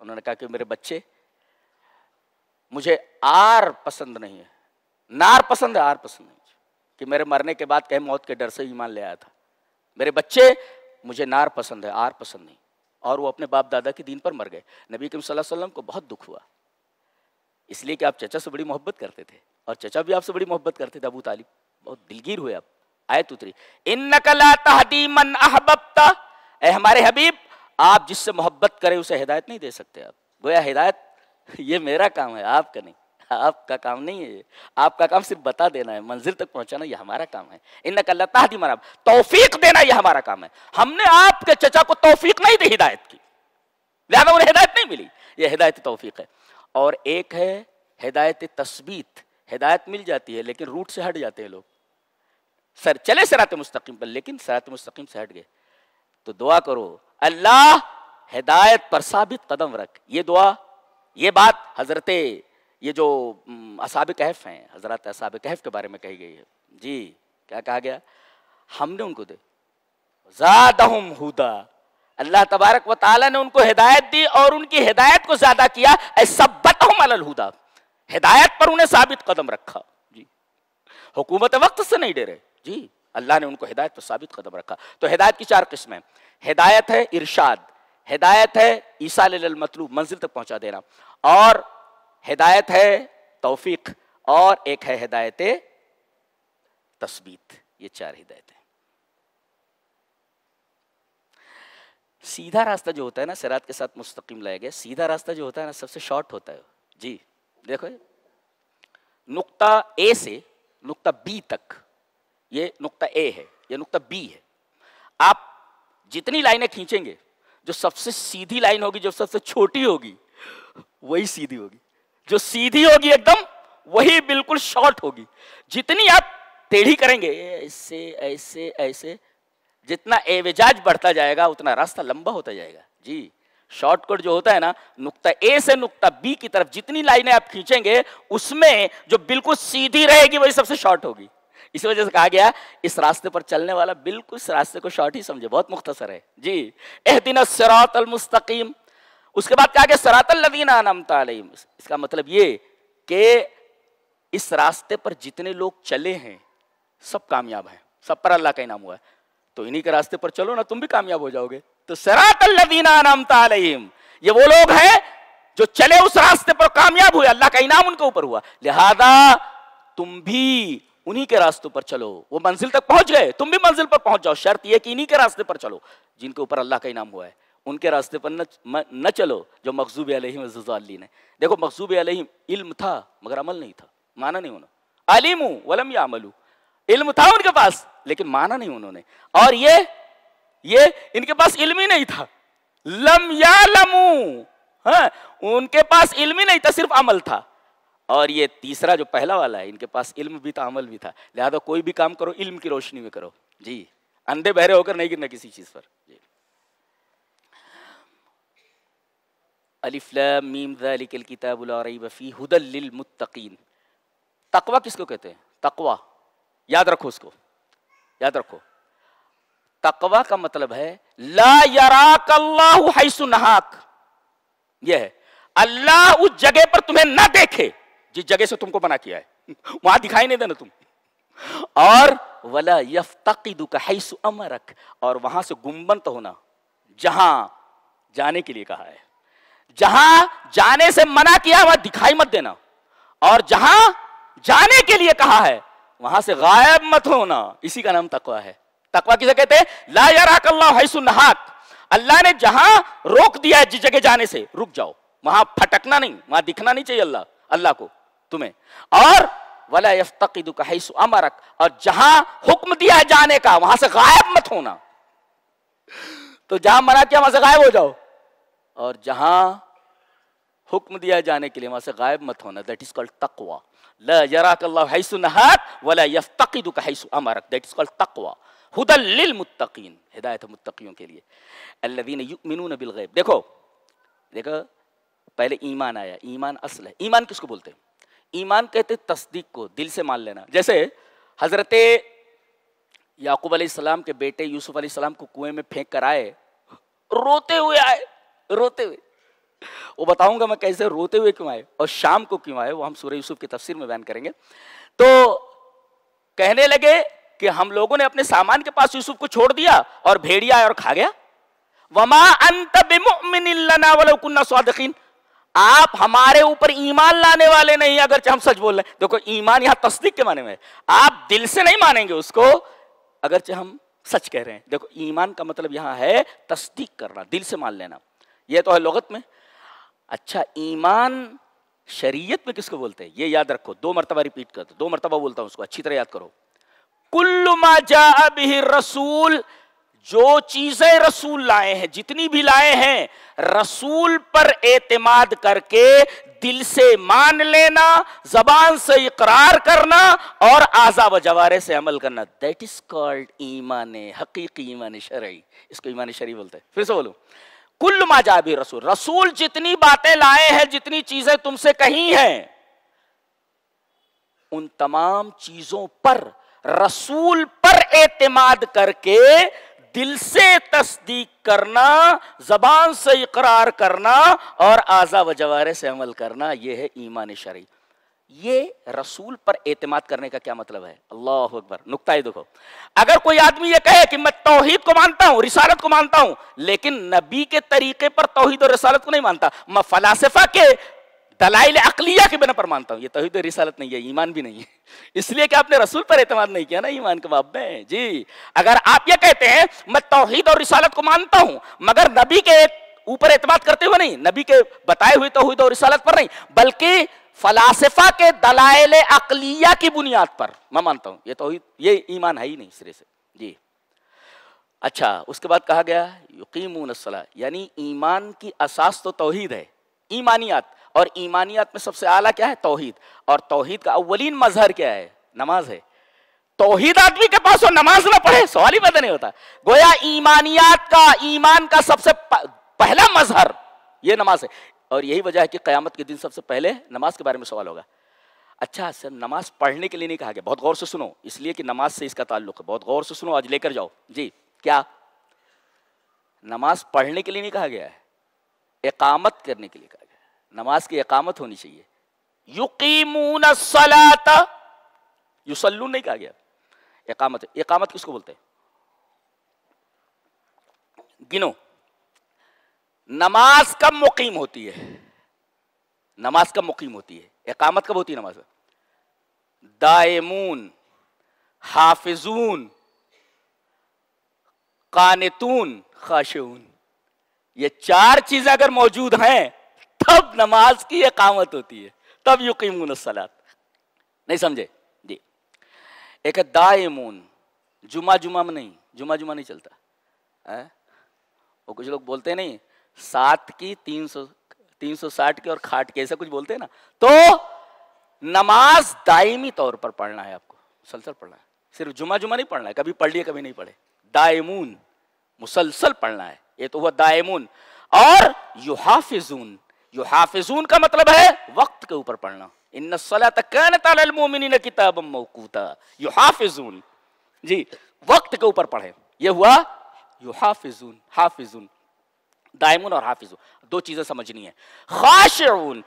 उन्होंने कहा कि मेरे बच्चे मुझे आर पसंद नहीं है नार पसंद है आर पसंद नहीं कि मेरे मरने के बाद कहे मौत के डर से ईमान ले आया था मेरे बच्चे मुझे नार पसंद है आर पसंद नहीं और वो अपने बाप दादा के दीन पर मर गए नबी करीम वसल्लम को बहुत दुख हुआ इसलिए कि आप चचा से बड़ी मोहब्बत करते थे और चचा भी आपसे बड़ी मोहब्बत करते थे अबू तालिब बहुत दिलगीर हुए आप आयत उतरी इन नकला तहदी मन ए हमारे हबीब आप जिससे मोहब्बत करें उसे हिदायत नहीं दे सकते आप गोया हिदायत ये मेरा काम है आपका नहीं आपका काम नहीं है आपका काम सिर्फ बता देना है मंजिल तक पहुंचाना यह हमारा काम है इन कल्लाहदी दी मराब तोफीक देना यह हमारा काम है हमने आपके चचा को तोफीक नहीं दी हिदायत की लिहाजा उन्हें हिदायत नहीं मिली यह हिदायत तोफीक है और एक है हिदायत तस्बीत हिदायत मिल जाती है लेकिन रूट से हट जाते हैं लोग सर चले सरात मुस्तकीम पर लेकिन सरात मुस्तकीम से हट गए तो दुआ करो अल्लाह हिदायत पर साबित कदम रख ये दुआ ये बात हजरत ये जो असाब कहफ हैं हजरत असाब कहफ के बारे में कही गई है जी क्या कहा गया हमने उनको दे हुदा अल्लाह तबारक व ताला ने उनको हिदायत दी और उनकी हिदायत को ज्यादा किया सबतहुम अलल हुदा हिदायत पर उन्हें साबित कदम रखा जी हुकूमत वक्त से नहीं रहे जी अल्लाह ने उनको हिदायत पर तो साबित कदम रखा तो हिदायत की चार किस्में हिदायत है इरशाद हिदायत है ईसा मतलू मंजिल तक पहुंचा देना और हिदायत है तोफीक और एक है हिदायत तस्बीत ये चार हिदायतें सीधा रास्ता जो होता है ना सिरात के साथ मुस्तकिम लाया गया सीधा रास्ता जो होता है ना सबसे शॉर्ट होता है जी देखो नुक्ता ए से नुक्ता बी तक ये नुकता ए है ये नुकता बी है आप जितनी लाइनें खींचेंगे जो सबसे सीधी लाइन होगी जो सबसे छोटी होगी वही सीधी होगी जो सीधी होगी एकदम वही बिल्कुल शॉर्ट होगी जितनी आप टेढ़ी करेंगे ऐसे ऐसे ऐसे जितना एवेजाज बढ़ता जाएगा उतना रास्ता लंबा होता जाएगा जी शॉर्टकट जो होता है ना नुक्ता ए से नुक्ता बी की तरफ जितनी लाइनें आप खींचेंगे उसमें जो बिल्कुल सीधी रहेगी वही सबसे शॉर्ट होगी इसी वजह से कहा गया इस रास्ते पर चलने वाला बिल्कुल इस रास्ते को शॉर्ट ही समझे बहुत मुख्तसर है जी एह दिन सरातल मुस्तकीम उसके बाद कहा गया सरातल लदीना अनमता इसका मतलब ये कि इस रास्ते पर जितने लोग चले हैं सब कामयाब हैं सब पर अल्लाह का इनाम हुआ है तो इन्हीं के रास्ते पर चलो ना तुम भी कामयाब हो जाओगे तो सरातल लदीना अनमता ये वो लोग हैं जो चले उस रास्ते पर कामयाब हुए अल्लाह का इनाम उनके ऊपर हुआ लिहाजा तुम भी उन्हीं के रास्तों पर चलो वो मंजिल तक पहुंच गए तुम भी मंजिल पर पहुंच जाओ शर्त यह कि इन्हीं के रास्ते पर चलो जिनके ऊपर अल्लाह का इनाम हुआ है उनके रास्ते पर न न चलो जो मकजूब अलहीम ने देखो मकजूब अलहिम इल्म था मगर अमल नहीं था माना नहीं उन्होंने अलीम हूँ वलम या अमल इल्म था उनके पास लेकिन माना नहीं उन्होंने और ये ये इनके पास इल्म ही नहीं था लम या लमू हाँ, उनके पास इल्म ही नहीं था सिर्फ अमल था और ये तीसरा जो पहला वाला है इनके पास इल्म भी था अमल भी था लिहाजा कोई भी काम करो इल्म की रोशनी में करो जी अंधे बहरे होकर नहीं गिरना किसी चीज़ पर जी मीम मुत्तकीन तकवा किसको कहते हैं तकवा याद रखो उसको याद रखो तकवा का मतलब है ला यराक अल्लाह यह है अल्लाह उस जगह पर तुम्हें ना देखे जिस जगह से तुमको बना किया है वहां दिखाई नहीं देना तुम और वला यफ्तु का हैसु अमरक और वहां से गुम्बन तो होना जहां जाने के लिए कहा है जहां जाने से मना किया वहां दिखाई मत देना और जहां जाने के लिए कहा है वहां से गायब मत होना इसी का नाम तकवा है तकवा किसे कहते हैं ला याराकल्लाहसु नहाक अल्लाह ने जहां रोक दिया है जिस जगह जाने से रुक जाओ वहां फटकना नहीं वहां दिखना नहीं चाहिए अल्लाह अल्लाह को तुम्हें और वला अमरक और जहां हुक्म दिया जाने का वहां से गायब मत होना तो जहां मना किया वहां से गायब हो जाओ और जहां हुक्म दिया जाने के लिए वहां से गायब मत होना दैट इज कॉल्ड तकवा दैट इज कॉल्ड हिदायत मुत्तकियों के लिए देखो देखो पहले ईमान आया ईमान असल है ईमान किसको बोलते हैं ईमान कहते तस्दीक को दिल से मान लेना जैसे हजरत याकूब अलैहिस्सलाम के बेटे यूसुफ अलैहिस्सलाम को कुएं में फेंक कर आए रोते हुए आए रोते हुए वो बताऊंगा मैं कैसे रोते हुए क्यों आए और शाम को क्यों आए वो हम सूर्य यूसुफ की तफसीर में बयान करेंगे तो कहने लगे कि हम लोगों ने अपने सामान के पास यूसुफ को छोड़ दिया और भेड़िया और खा गया वमा अंत बेमोमिन आप हमारे ऊपर ईमान लाने वाले नहीं अगर हम सच बोल रहे हैं देखो ईमान यहां तस्दीक के माने में आप दिल से नहीं मानेंगे उसको अगर हम सच कह रहे हैं देखो ईमान का मतलब यहां है तस्दीक करना दिल से मान लेना यह तो है लगत में अच्छा ईमान शरीयत में किसको बोलते हैं ये याद रखो दो मरतबा रिपीट कर दो मरतबा बोलता हूं उसको अच्छी तरह याद करो कुल्लुमा जा रसूल जो चीजें रसूल लाए हैं जितनी भी लाए हैं रसूल पर एतमाद करके दिल से मान लेना जबान से इकरार करना और आजाब जवारे से अमल करना दैट इज कॉल्ड ईमान हकीकी ईमान शरी इसको ईमान शरी बोलते हैं फिर से बोलो कुल माजाबी रसूल रसूल जितनी बातें लाए हैं जितनी चीजें तुमसे कही हैं उन तमाम चीजों पर रसूल पर एतमाद करके दिल से तस्दीक करना जबान से इकरार करना और आजा व जवारे से अमल करना यह है ईमान शरी ये रसूल पर एतमाद करने का क्या मतलब है अल्लाह अकबर नुकता ही देखो अगर कोई आदमी यह कहे कि मैं तोहहीद को मानता हूं रिसालत को मानता हूं लेकिन नबी के तरीके पर तोहहीद और रिसालत को नहीं मानता मैं फलासफा के दलाइल अकलिया के बिना पर मानता हूँ ये तो रिसालत नहीं है ईमान भी नहीं है इसलिए कि आपने रसूल पर एतमाद नहीं किया ना ईमान के बाब में जी अगर आप ये कहते हैं मैं तोहहीद और रिसालत को मानता हूँ मगर नबी के ऊपर एतमाद करते हुए नहीं नबी के बताए हुए तोहहीद और रिसालत पर नहीं बल्कि फलासफा के दलाइल अकलिया की बुनियाद पर मैं मानता हूँ ये तो ये ईमान है ही नहीं सिरे से जी अच्छा उसके बाद कहा गया यकीम यानी ईमान की असास तो तोहहीद है ईमानियात और ईमानियत में सबसे आला क्या है तोहहीद और तोहहीद का अवलिन मजहर क्या है नमाज है तोहहीद आदमी के पास हो नमाज ना पढ़े सवाल ही पैदा नहीं होता गोया ईमानियात का ईमान का सबसे पहला मजहर ये नमाज है और यही वजह है कि क्यामत के दिन सबसे पहले नमाज के बारे में सवाल होगा अच्छा सर नमाज पढ़ने के लिए नहीं कहा गया बहुत गौर से सुनो इसलिए कि नमाज से इसका ताल्लुक है बहुत गौर से सुनो आज लेकर जाओ जी क्या नमाज पढ़ने के लिए नहीं कहा गया है एकामत करने के लिए कहा नमाज की इकामत होनी चाहिए युकीमून सलाता युसल्लू नहीं कहा गया एकामत एकामत किसको बोलते हैं गिनो नमाज कब मुकीम होती है नमाज कब मुकीम होती है एकामत कब होती है नमाज दायमून हाफिजून कानतून खाशून ये चार चीजें अगर मौजूद हैं तब नमाज की एकामत होती है तब युकीमून सलात नहीं समझे जी एक दायमून जुमा जुमा में नहीं जुमा जुमा नहीं चलता है वो कुछ लोग बोलते नहीं सात की तीन सौ तीन सौ साठ की और खाट के ऐसा कुछ बोलते हैं ना तो नमाज दायमी तौर पर पढ़ना है आपको मुसलसल पढ़ना है सिर्फ जुमा जुमा नहीं पढ़ना है कभी पढ़ लिए कभी नहीं पढ़े दायमून मुसलसल पढ़ना है ये तो हुआ दायमून और युहाफिजून यू हाफिजून का मतलब है वक्त के ऊपर पढ़ना इन सलामिन किताब मौकूता यू हाफिजून जी वक्त के ऊपर पढ़े ये हुआ यू हाफिजून हाफिजून दायमुन और हाफिजून दो चीजें समझनी है खाशून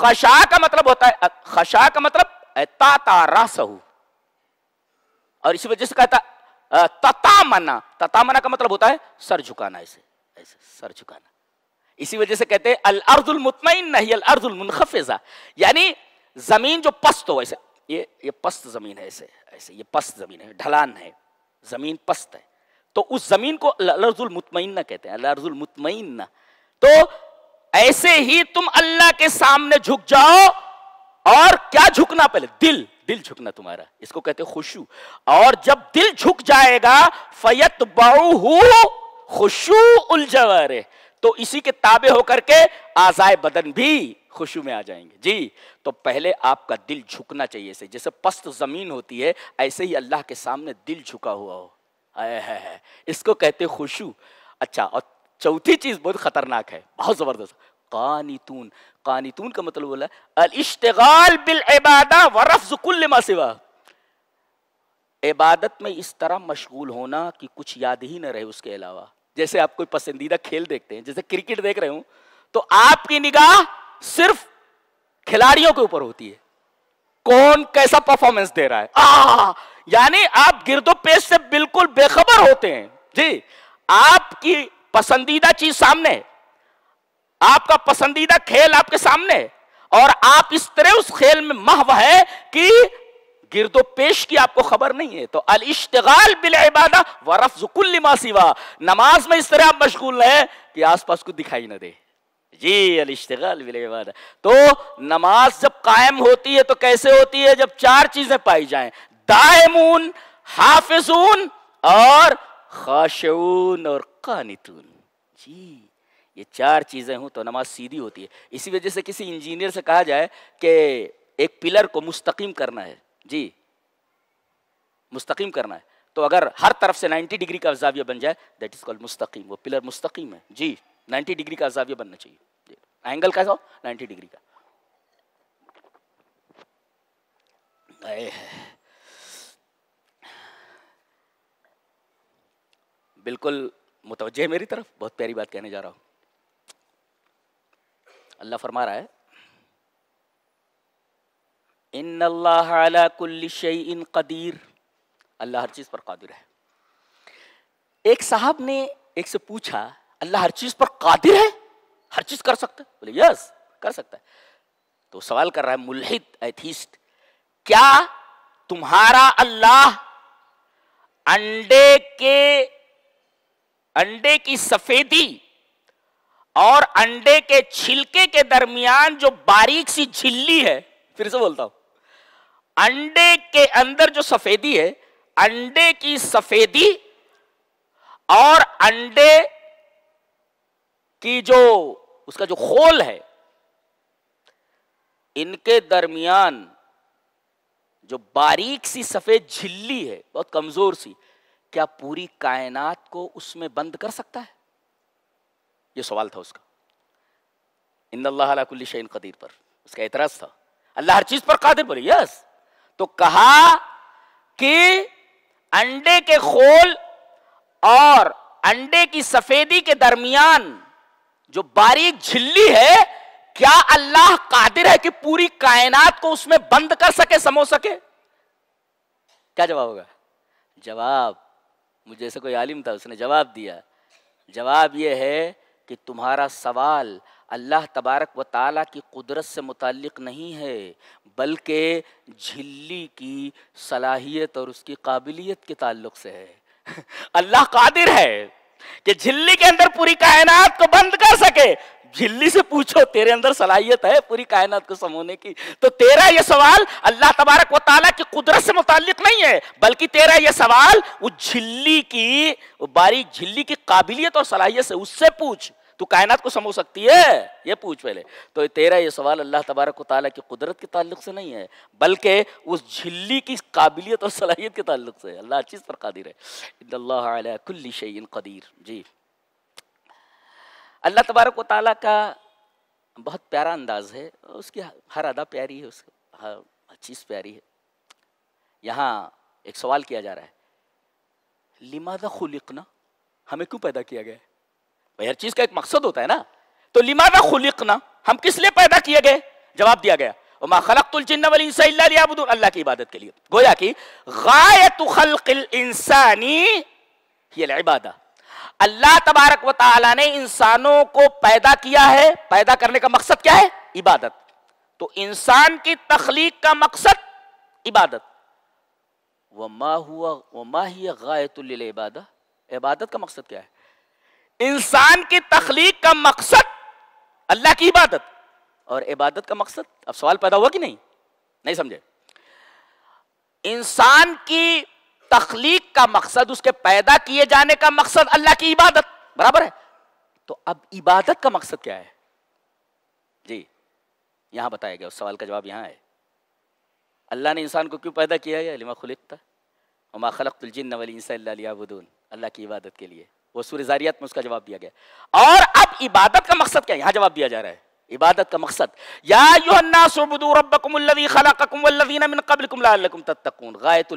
खशा का मतलब होता है खशा का मतलब ताता और इसी वजह से कहता ततामना ततामना का मतलब होता है सर झुकाना ऐसे ऐसे सर झुकाना इसी वजह से कहते हैं अल अर्जुल मुतमिन नहीं अल अर्जुल मुनखफिजा यानी जमीन जो पस्त हो ऐसे ये ये पस्त जमीन है ऐसे ऐसे ये पस्त जमीन है ढलान है जमीन पस्त है तो उस जमीन को अर्जुल मुतमिन कहते हैं अर्जुल मुतमिन तो ऐसे ही तुम अल्लाह के सामने झुक जाओ और क्या झुकना पहले दिल दिल झुकना तुम्हारा इसको कहते खुशू और जब दिल झुक जाएगा फयत बाहू खुशू उलझवारे तो इसी के ताबे होकर के आजाए बदन भी खुशू में आ जाएंगे जी तो पहले आपका दिल झुकना चाहिए से जैसे पस्त जमीन होती है ऐसे ही अल्लाह के सामने दिल झुका हुआ हो है, है, है। इसको कहते खुशू अच्छा और चौथी चीज बहुत खतरनाक है बहुत जबरदस्त कानीतून कानीतून का मतलब बोला अल बिल इबादा वरफ मा सिवा इबादत में इस तरह मशगूल होना कि कुछ याद ही ना रहे उसके अलावा जैसे आप कोई पसंदीदा खेल देखते हैं जैसे क्रिकेट देख रहे हो तो आपकी निगाह सिर्फ खिलाड़ियों के ऊपर होती है कौन कैसा परफॉर्मेंस दे रहा है आ, यानी आप गिरदो पेश से बिल्कुल बेखबर होते हैं जी आपकी पसंदीदा चीज सामने है आपका पसंदीदा खेल आपके सामने और आप इस तरह उस खेल में महव है कि गिरदो पेश की आपको खबर नहीं है तो अल इश्तगाल बिल इबादा वरफ जुकुल्लिमा सिवा नमाज में इस तरह आप मशगूल रहे कि आस पास कुछ दिखाई ना दे जी अल इश्तगाल बिल इबादा तो नमाज जब कायम होती है तो कैसे होती है जब चार चीजें पाई जाए दायमून हाफिजून और खाशून और कानितून जी ये चार चीज़ें हूं तो नमाज सीधी होती है इसी वजह से किसी इंजीनियर से कहा जाए कि एक पिलर को मुस्तकीम करना है जी मुस्तकीम करना है तो अगर हर तरफ से 90 डिग्री का जाविया बन जाए दैट इज कॉल्ड मुस्तकीम वो पिलर मुस्तकीम है जी 90 डिग्री का जाविया बनना चाहिए एंगल कैसा हो नाइन्टी डिग्री का बिल्कुल मुतवजह मेरी तरफ बहुत प्यारी बात कहने जा रहा हूँ अल्लाह फरमा रहा है इन अल्लाह कदीर अल्लाह हर चीज़ पर कादिर है एक साहब ने एक से पूछा अल्लाह हर चीज़ पर कादिर है हर चीज़ कर सकता है बोले यस कर सकता है तो सवाल कर रहा है मुलहिद एथिस्ट क्या तुम्हारा अल्लाह अंडे के अंडे की सफेदी और अंडे के छिलके के दरमियान जो बारीक सी झिल्ली है फिर से बोलता हूं अंडे के अंदर जो सफेदी है अंडे की सफेदी और अंडे की जो उसका जो खोल है इनके दरमियान जो बारीक सी सफेद झिल्ली है बहुत कमजोर सी क्या पूरी कायनात को उसमें बंद कर सकता है यह सवाल था उसका इन अल्लाह कुल्ली शहीन कदीर पर उसका एतराज था अल्लाह हर चीज पर कादिर बोले यस तो कहा कि अंडे के खोल और अंडे की सफेदी के दरमियान जो बारीक झिल्ली है क्या अल्लाह कादिर है कि पूरी कायनात को उसमें बंद कर सके समो सके क्या जवाब होगा जवाब मुझे ऐसे कोई आलिम था उसने जवाब दिया जवाब यह है कि तुम्हारा सवाल अल्लाह तबारक व ताला की कुदरत से मुतक़ नहीं है बल्कि झिल्ली की सलाहियत और उसकी काबिलियत के ताल्लुक से है अल्लाह कादिर है कि झिल्ली के अंदर पूरी कायनात को बंद कर सके झिल्ली से पूछो तेरे अंदर सलाहियत है पूरी कायनात को समोने की तो तेरा यह सवाल अल्लाह तबारक व ताला की कुदरत से मुतालिक नहीं है बल्कि तेरा यह सवाल उस झिल्ली की बारीक झिल्ली की काबिलियत और सलाहियत से उससे पूछ तू कायनात को समझ सकती है ये पूछ पहले तो तेरा ये सवाल अल्लाह तबारक वाली की कुदरत के ताल्लुक से नहीं है बल्कि उस झिल्ली की काबिलियत और सलाहियत के ताल्लुक से अल्लाह अच्छी पर कदिर है कदीर जी अल्लाह तबारक ताली का बहुत प्यारा अंदाज है उसकी हर अदा प्यारी है उसकी हर चीज़ प्यारी है यहाँ एक सवाल किया जा रहा है लिमादा खुलिकना हमें क्यों पैदा किया गया भाई हर चीज का एक मकसद होता है ना तो लिमाना खुलिक ना हम किस लिए पैदा किए गए जवाब दिया गया अल्लाह की इबादत के लिए गोया की इंसानी इबादा अल्लाह तबारक व ने इंसानों को पैदा किया है पैदा करने का मकसद क्या है इबादत तो इंसान की तखलीक का मकसद इबादत वह माह हुआ वह माह गायतुल इबादा इबादत का मकसद क्या है इंसान की तखलीक का मकसद अल्लाह की इबादत और इबादत का मकसद अब सवाल पैदा हुआ कि नहीं नहीं समझे इंसान की तख्लीक का मकसद उसके पैदा किए जाने का मकसद अल्लाह की इबादत बराबर है तो अब इबादत का मकसद क्या है जी यहां बताया गया उस सवाल का जवाब यहां है अल्लाह ने इंसान को क्यों पैदा किया है लिमा खुलिक उमा खलक तुलजिन वली इंसा अल्लाह की इबादत के लिए वो सूर्य में उसका जवाब दिया गया और अब इबादत का मकसद क्या यहां यहाँ जवाब दिया जा रहा है इबादत का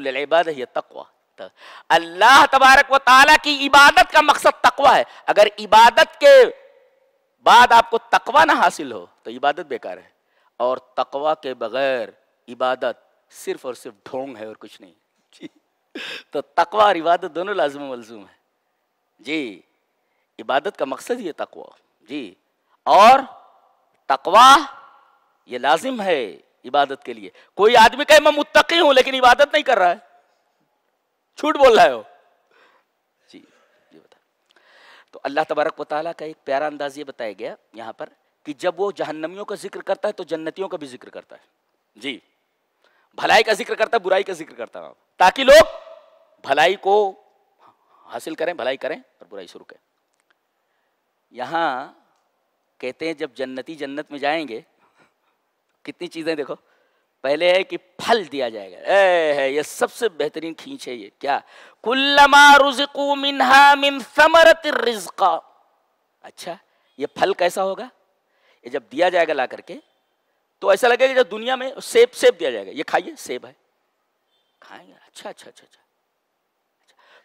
मकसद अल्लाह तबारक व की इबादत का मकसद तकवा है अगर इबादत के बाद आपको तकवा ना हासिल हो तो इबादत बेकार है और तकवा के बगैर इबादत सिर्फ और सिर्फ ढोंग है और कुछ नहीं तो तकवा और इबादत दोनों लाजम मलजूम है जी इबादत का मकसद ये तकवा जी और तकवा ये लाजिम है इबादत के लिए कोई आदमी कहे मैं मुत्तकी हूं लेकिन इबादत नहीं कर रहा है छूट बोल रहा है जी ये बता तो अल्लाह तबारक वाली का एक प्यारा अंदाज ये बताया गया यहां पर कि जब वो जहन्नमियों का जिक्र करता है तो जन्नतियों का भी जिक्र करता है जी भलाई का जिक्र करता है बुराई का जिक्र करता है ताकि लोग भलाई को हासिल करें भलाई करें और बुराई शुरू करें यहाँ कहते हैं जब जन्नती जन्नत में जाएंगे कितनी चीज़ें देखो पहले है कि फल दिया जाएगा ए है ये सबसे बेहतरीन खींच है ये क्या कुल्लमा रुजकू मिनहा मिन समरत रिजका अच्छा ये फल कैसा होगा ये जब दिया जाएगा ला करके तो ऐसा लगेगा जब दुनिया में सेब सेब दिया जाएगा ये खाइए सेब है खाएंगे अच्छा अच्छा अच्छा अच्छा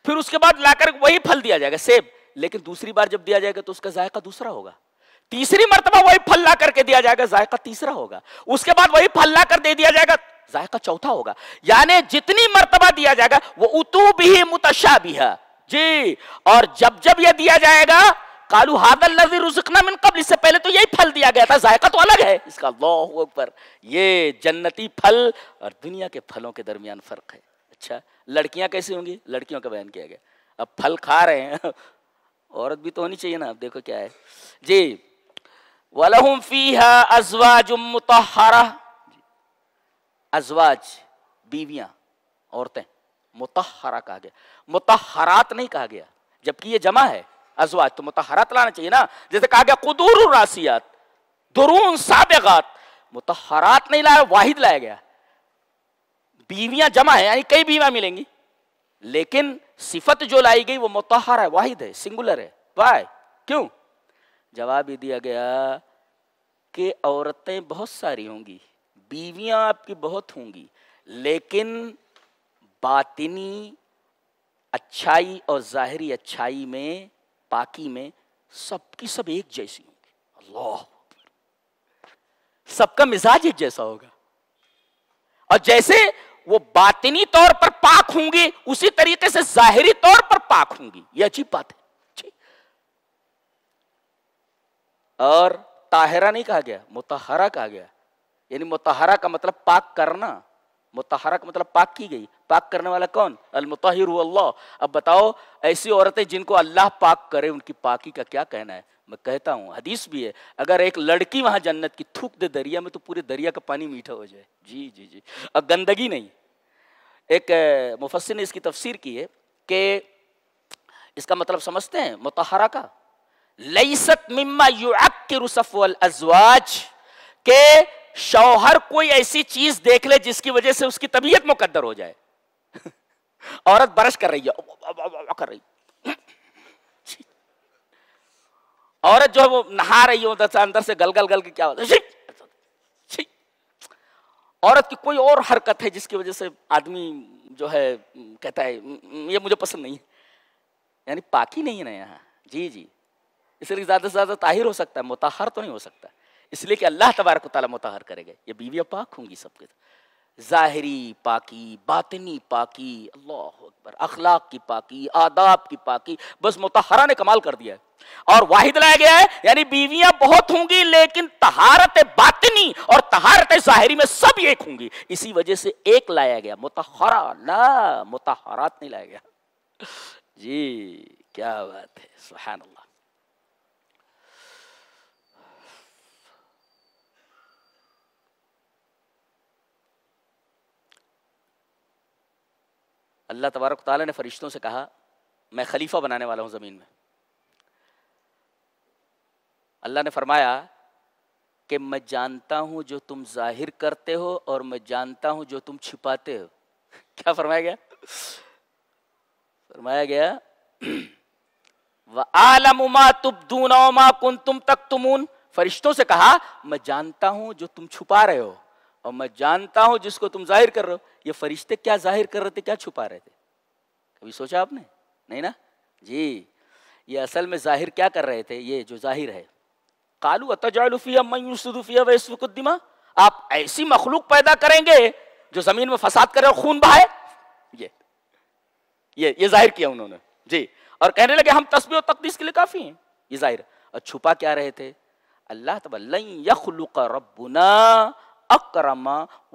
फिर उसके बाद लाकर वही फल दिया जाएगा सेब लेकिन दूसरी बार जब दिया जाएगा तो उसका जायका दूसरा होगा तीसरी मरतबा वही फल ला करके दिया जाएगा जायका तीसरा होगा उसके बाद वही फल ला कर दे दिया जाएगा जायका चौथा होगा यानी जितनी मरतबा दिया जाएगा वो उतू भी मुतशा भी है जी और जब जब यह दिया जाएगा कालू हादल रुजकना मिन कब इससे पहले तो यही फल दिया गया था जायका तो अलग है इसका लॉ पर ये जन्नती फल और दुनिया के फलों के दरमियान फर्क है अच्छा लड़कियां कैसी होंगी लड़कियों का बयान किया गया अब फल खा रहे हैं औरत भी तो होनी चाहिए ना अब देखो क्या है जी वलहुम फीहा अजवाज मुतहरा अजवाज बीवियां औरतें मुतहरा कहा गया मुतहरात नहीं कहा गया जबकि ये जमा है अजवाज तो मुतहरात लाना चाहिए ना जैसे कहा गया कुदूर रासियात दुरून साबेगात मुतहरात नहीं लाया वाहिद लाया गया बीवियां जमा है यानी कई बीवियां मिलेंगी लेकिन सिफत जो लाई गई वो मतहर है वाहिद है सिंगुलर है वाय क्यों जवाब ही दिया गया कि औरतें बहुत सारी होंगी बीवियां आपकी बहुत होंगी लेकिन बातिनी अच्छाई और ज़ाहरी अच्छाई में पाकी में सबकी सब एक जैसी होंगी अल्लाह सबका मिजाज एक जैसा होगा और जैसे वो बातनी तौर पर पाक होंगी उसी तरीके से जाहिरी तौर पर पाक होंगी यह अजीब बात है जी और ताहरा नहीं कहा गया मुतहरा कहा गया यानी मुतहरा का मतलब पाक करना मुतहरा का मतलब पाक की गई पाक करने वाला कौन अलमुताहिर अल्लाह अब बताओ ऐसी औरतें जिनको अल्लाह पाक करे उनकी पाकी का क्या कहना है मैं कहता हूँ हदीस भी है अगर एक लड़की वहाँ जन्नत की थूक दे दरिया में तो पूरे दरिया का पानी मीठा हो जाए जी जी जी और गंदगी नहीं एक मुफसर ने इसकी तफसीर की है कि इसका मतलब समझते हैं मतहरा का लईसत मिम्मा युअल अजवाज के शौहर कोई ऐसी चीज देख ले जिसकी वजह से उसकी तबीयत मुकद्दर हो जाए औरत बरस कर रही है कर रही है औरत जो है वो नहा रही हो अंदर से गलगल गल के क्या होता है औरत की कोई और हरकत है जिसकी वजह से आदमी जो है कहता है ये मुझे पसंद नहीं है यानी पाकी नहीं है ना यहाँ जी जी इसलिए ज़्यादा से ज़्यादा ताहिर हो सकता है मुताहर तो नहीं हो सकता इसलिए कि अल्लाह तबारक मुताहर करेगा ये बीवियाँ पाक होंगी सबके ज़ाहरी पाकी बातनी पाकी अल्लाह अकबर अखलाक की पाकि आदाब की पाकि बस मुतहरा ने कमाल कर दिया है और वाहिद लाया गया है यानी बीवियां बहुत होंगी लेकिन तहारत बातनी और तहारत ज़ाहरी में सब एक होंगी इसी वजह से एक लाया गया मुतहरा ना मुतहरात नहीं लाया गया जी क्या बात है सुहान अल्लाह अल्लाह तबारक ने फरिश्तों से कहा मैं खलीफा बनाने वाला हूं ज़मीन में अल्लाह ने फरमाया कि मैं जानता हूं जो तुम जाहिर करते हो और मैं जानता हूं जो तुम छिपाते हो क्या फरमाया गया फरमाया गया व आलम उमा तुम दूना उमा कुन तुम तक तुमून फरिश्तों से कहा मैं जानता हूं जो तुम छुपा रहे हो और मैं जानता हूं जिसको तुम जाहिर कर रहे हो ये फरिश्ते क्या जाहिर कर रहे थे क्या छुपा रहे थे कभी सोचा आपने नहीं ना जी ये असल में जाहिर क्या कर रहे थे ये जो जाहिर है कालू अतजालुफिया मयूसदुफिया वैसुकुद्दिमा आप ऐसी मखलूक पैदा करेंगे जो जमीन में फसाद करे और खून बहाए ये ये ये जाहिर किया उन्होंने जी और कहने लगे हम तस्वीर और तकदीस के लिए काफ़ी हैं ये जाहिर और छुपा क्या रहे थे अल्लाह तब यखलुक रबुना अक्रम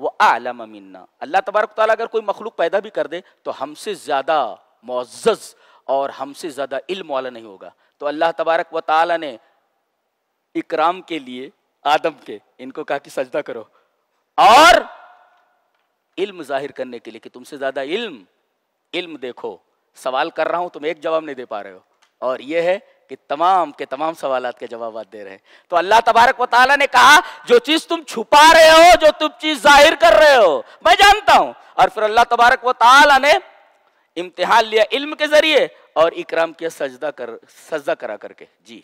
व आलम मिन्ना अल्लाह तबारक ताली अगर कोई मखलूक पैदा भी कर दे तो हमसे ज़्यादा मुआज़ और हमसे ज़्यादा इल्म वाला नहीं होगा तो अल्लाह तबारक व ताली ने इकराम के लिए आदम के इनको कहा कि सजदा करो और इल्म जाहिर करने के लिए कि तुमसे ज़्यादा इल्म इल्म देखो सवाल कर रहा हूं तुम एक जवाब नहीं दे पा रहे हो और यह है कि तमाम के तमाम सवाल के जवाब दे रहे हैं तो अल्लाह तबारक वाली ने कहा जो चीज तुम छुपा रहे हो जो तुम चीज जाहिर कर रहे हो मैं जानता हूं और फिर अल्लाह तबारक वाली ने इम्तिहान लिया इल्म के जरिए और इकराम किया सजदा कर सजदा करा करके जी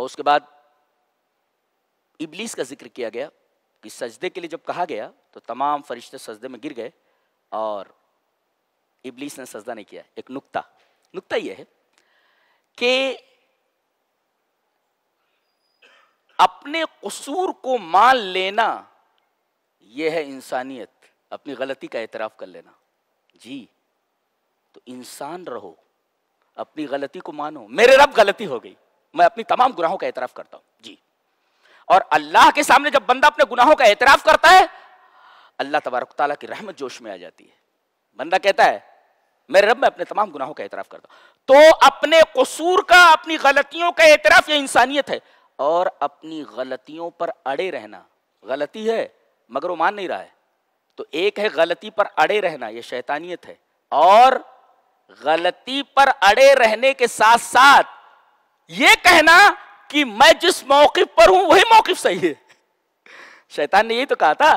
और उसके बाद इबलीस का जिक्र किया गया कि सजदे के लिए जब कहा गया तो तमाम फरिश्ते सजदे में गिर गए और इबलीस ने सजदा नहीं किया एक नुक्ता नुक्ता यह है कि अपने कसूर को मान लेना यह है इंसानियत अपनी गलती का एतराफ़ कर लेना जी तो इंसान रहो अपनी गलती को मानो मेरे रब गलती हो गई मैं अपनी तमाम गुनाहों का एतराफ़ करता हूं जी और अल्लाह के सामने जब बंदा अपने गुनाहों का एतराफ़ करता है अल्लाह तबारक ताली की रहमत जोश में आ जाती है बंदा कहता है मेरे रब मैं अपने तमाम गुनाहों का एतराफ़ करता हूँ तो अपने कसूर का अपनी गलतियों का एतराफ़ यह इंसानियत है और अपनी गलतियों पर अड़े रहना गलती है मगर वो मान नहीं रहा है तो एक है गलती पर अड़े रहना यह शैतानियत है और गलती पर अड़े रहने के साथ साथ ये कहना कि मैं जिस मौकफ पर हूं वही मौकफ सही है शैतान ने यही तो कहा था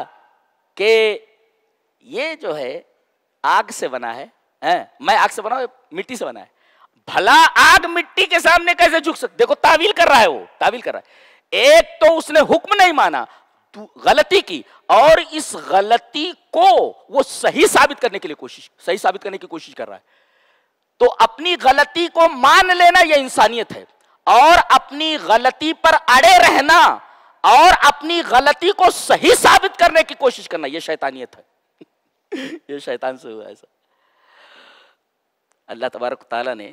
कि ये जो है आग से बना है हैं? मैं आग से बना हूं मिट्टी से बना है भला आग मिट्टी के सामने कैसे झुक सकती देखो तावील कर रहा है वो तावील कर रहा है एक तो उसने हुक्म नहीं माना गलती की और इस गलती को वो सही साबित करने के लिए कोशिश सही साबित करने की कोशिश कर रहा है तो अपनी गलती को मान लेना यह इंसानियत है और अपनी गलती पर अड़े रहना और अपनी गलती को सही साबित करने की कोशिश करना यह शैतानियत है यह शैतान से हुआ ऐसा अल्लाह तबारक ताला ने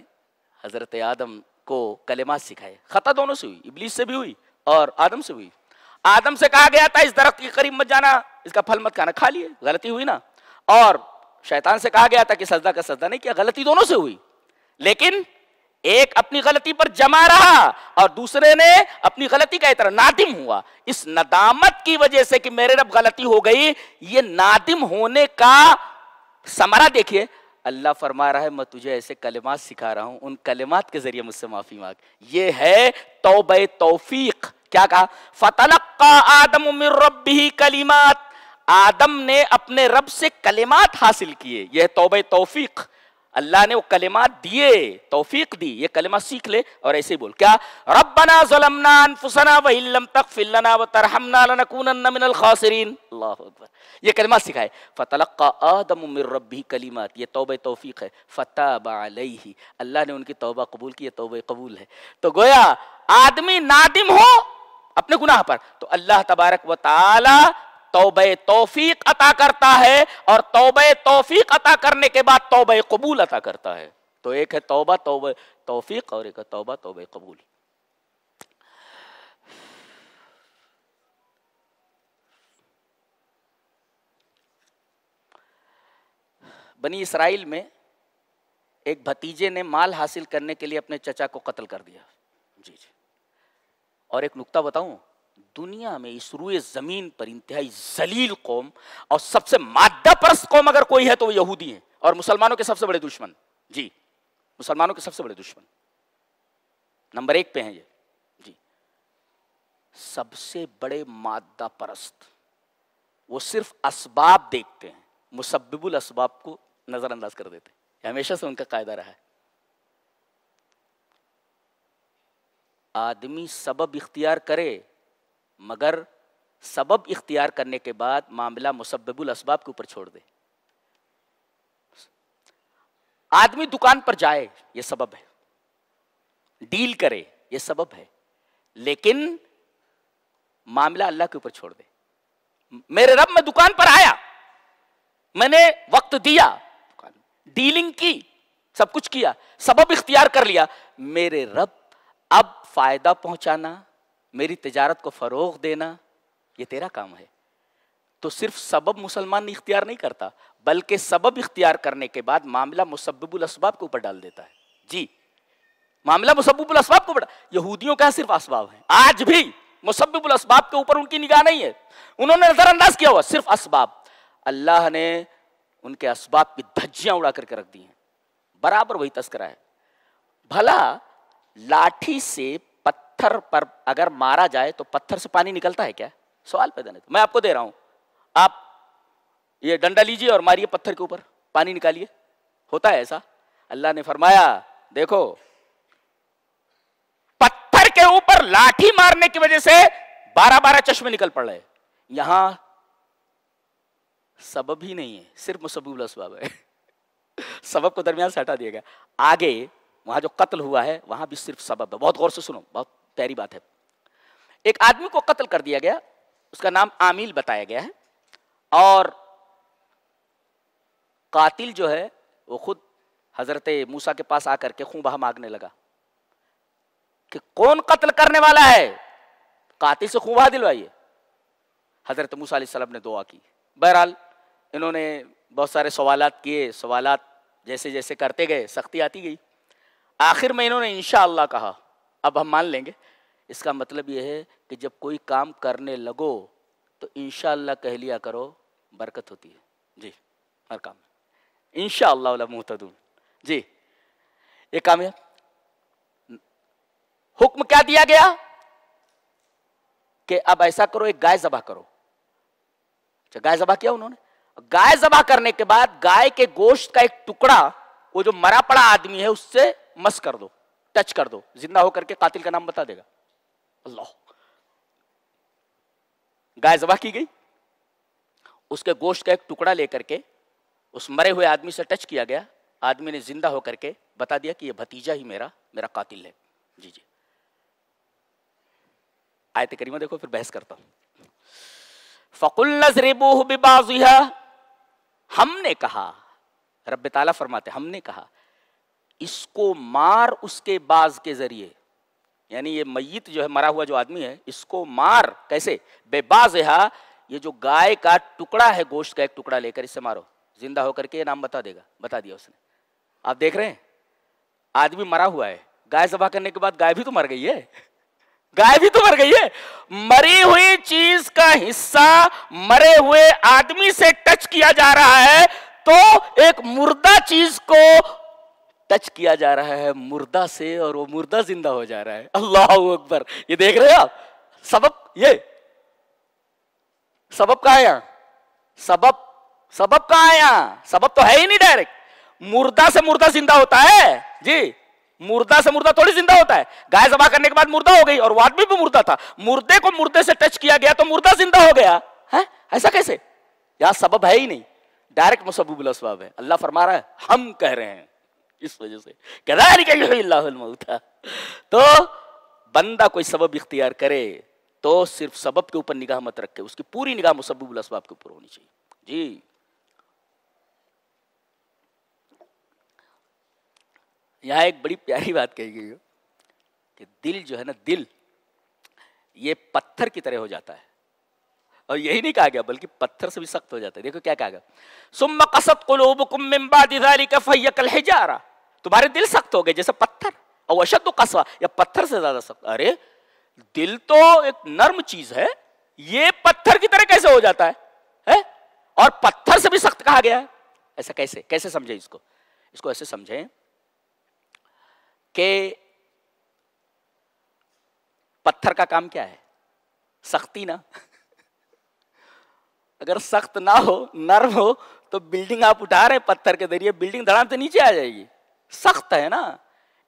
हज़रत आदम को कलेमा सिखाए ख़ता दोनों से हुई इबलीस से भी हुई और आदम से हुई आदम से कहा गया था इस दरख्त के करीब मत जाना इसका फल मत खाना खा लिए गलती हुई ना और शैतान से कहा गया था कि सजदा का सजदा नहीं किया गलती दोनों से हुई लेकिन एक अपनी गलती पर जमा रहा और दूसरे ने अपनी गलती का इतर नादिम हुआ इस नदामत की वजह से कि मेरे रब गलती हो गई ये नादिम होने का समरा देखिए अल्लाह फरमा रहा है मैं तुझे ऐसे कलिमात सिखा रहा हूं उन कलिमात के जरिए मुझसे माफी मांग ये है तोब तोफीक क्या कहा फतलक्का आदम उमिर रबी कलिमात आदम ने अपने रब से कलिमात हासिल किए यह तोब तोफीक अल्लाह ने वो कलिमा दिए तोफीक दी ये कलिमा सीख ले और ऐसे बोल क्या रब्बना जलमना अनफुसना वहिल्लम तक फिल्लना व तरहमना लनकूनन मिनल खासिरीन अल्लाह अकबर ये कलिमा सिखाए फतलक्का आदम मिन रब्बी कलिमात ये तौबा तौफीक है फताब अलैहि अल्लाह ने उनकी तौबा कबूल की ये तौबा कबूल है तो गोया आदमी नादिम हो अपने गुनाह पर तो अल्लाह तबारक व ताला तोबे तोफीक अता करता है और तोबे तोफीक अता करने के बाद तोबे कबूल अता करता है तो एक है तोबा तोब तोफीक और एक है तोबा तोबे कबूल बनी इसराइल में एक भतीजे ने माल हासिल करने के लिए अपने चचा को कत्ल कर दिया जी जी और एक नुक्ता बताऊं दुनिया में इस रूए ज़मीन पर इंतहाई जलील कौम और सबसे मादा परस्त कौम अगर कोई है तो वो यहूदी है और मुसलमानों के सबसे बड़े दुश्मन जी मुसलमानों के सबसे बड़े दुश्मन नंबर एक पे हैं ये जी सबसे बड़े मादा परस्त वो सिर्फ असबाब देखते हैं मुसब्बिबुल असबाब को नज़रअंदाज कर देते हैं हमेशा से उनका कायदा रहा है आदमी सबब इख्तियार करे मगर सबब इख्तियार करने के बाद मामला मुसबुल इसबाब के ऊपर छोड़ दे आदमी दुकान पर जाए यह सबब है डील करे यह सबब है लेकिन मामला अल्लाह के ऊपर छोड़ दे मेरे रब में दुकान पर आया मैंने वक्त दिया डीलिंग की सब कुछ किया सबब इख्तियार कर लिया मेरे रब अब फायदा पहुंचाना मेरी तजारत को फ़रोग देना ये तेरा काम है तो सिर्फ सबब मुसलमान इख्तियार नहीं करता बल्कि सबब इख्तियार करने के बाद मामला मुसब्बुलसबाब के ऊपर डाल देता है जी मामला मुसब्बुलसबाब को ऊपर यहूदियों का सिर्फ असबाब है आज भी मुसब्बुलसबाब के ऊपर उनकी निगाह नहीं है उन्होंने नज़रअंदाज किया हुआ सिर्फ असबाब अल्लाह ने उनके असबाब की धज्जियां उड़ा करके रख दी हैं बराबर वही तस्करा है भला लाठी से पत्थर पर अगर मारा जाए तो पत्थर से पानी निकलता है क्या सवाल पैदा नहीं मैं आपको दे रहा हूं आप ये डंडा लीजिए और मारिए पत्थर के ऊपर पानी निकालिए होता है ऐसा अल्लाह ने फरमाया देखो पत्थर के ऊपर लाठी मारने की वजह से बारह बारह चश्मे निकल पड़ रहे यहां सबब ही नहीं है सिर्फ मुसबूल सबब है सबब को दरमियान से हटा दिया गया आगे वहां जो कत्ल हुआ है वहां भी सिर्फ सबब है बहुत गौर से सुनो बहुत प्यारी बात है एक आदमी को कत्ल कर दिया गया उसका नाम आमिल बताया गया है और कातिल जो है वो खुद हजरत मूसा के पास आकर के खूबा मांगने लगा कि कौन कत्ल करने वाला है कातिल से खूबा दिलवाइए हजरत मूसा सलम ने दुआ की बहरहाल इन्होंने बहुत सारे सवाल किए सवाल जैसे जैसे करते गए सख्ती आती गई आखिर में इन्होंने इन कहा अब हम मान लेंगे इसका मतलब यह है कि जब कोई काम करने लगो तो इंशाला कह लिया करो बरकत होती है जी हर काम में इन मुहतदून जी ये कामयाब हुक्म क्या दिया गया कि अब ऐसा करो एक गाय जबा करो अच्छा गाय जबा किया उन्होंने गाय जबा करने के बाद गाय के गोश्त का एक टुकड़ा वो जो मरा पड़ा आदमी है उससे मस कर दो टच कर दो जिंदा होकर के कातिल का नाम बता देगा अल्लाह गाय जबा की गई उसके गोश्त का एक टुकड़ा लेकर के उस मरे हुए आदमी से टच किया गया आदमी ने जिंदा होकर के बता दिया कि यह भतीजा ही मेरा मेरा कातिल है जी जी आयत करीमा देखो फिर बहस करता हूं फकुल नजरेबू बिबाजिया हमने कहा रब ताला फरमाते हमने कहा इसको मार उसके बाज के जरिए यानी ये मयत जो है मरा हुआ जो आदमी है इसको मार कैसे बेबाज यहा ये जो गाय का टुकड़ा है गोश्त का एक टुकड़ा लेकर इससे मारो जिंदा होकर के नाम बता देगा बता दिया उसने आप देख रहे हैं आदमी मरा हुआ है गाय जबा करने के बाद गाय भी तो मर गई है गाय भी तो मर गई है मरी हुई चीज का हिस्सा मरे हुए आदमी से टच किया जा रहा है तो एक मुर्दा चीज को टच किया जा रहा है मुर्दा से और वो मुर्दा जिंदा हो जा रहा है अल्लाह अकबर ये देख रहे हो आप सबब ये सबक कहा है यहां सबक सबक कहा है यहां सबक तो है ही नहीं डायरेक्ट मुर्दा से मुर्दा जिंदा होता है जी मुर्दा से मुर्दा थोड़ी जिंदा होता है गाय जबा करने के बाद मुर्दा हो गई और वो आदमी भी मुर्दा था मुर्दे को मुर्दे से टच किया गया तो मुर्दा जिंदा हो गया है ऐसा कैसे यहां सबब है ही नहीं डायरेक्ट मुसबूबुल है अल्लाह फरमा रहा है हम कह रहे हैं इस वजह से कदारिका तो बंदा कोई सबब इख्तियार करे तो सिर्फ सबब के ऊपर निगाह मत रखे उसकी पूरी निगाह मुसबुल असबाब के ऊपर होनी चाहिए जी यहां एक बड़ी प्यारी बात कही गई कि दिल जो है ना दिल ये पत्थर की तरह हो जाता है और यही नहीं कहा गया बल्कि पत्थर से भी सख्त हो जाता है देखो क्या कहा गया सुम कसत कुलूबकुम मिन बादि ذلك فهي كالحجاره तुम्हारे दिल सख्त हो गए जैसे पत्थर और अशद कसवा या पत्थर से ज्यादा सख्त अरे दिल तो एक नर्म चीज है ये पत्थर की तरह कैसे हो जाता है, है? और पत्थर से भी सख्त कहा गया है ऐसा कैसे कैसे समझे इसको इसको ऐसे समझें कि पत्थर का काम क्या है सख्ती ना अगर सख्त ना हो नर्म हो तो बिल्डिंग आप उठा रहे पत्थर के जरिए बिल्डिंग धड़ाम से नीचे आ जाएगी सख्त है ना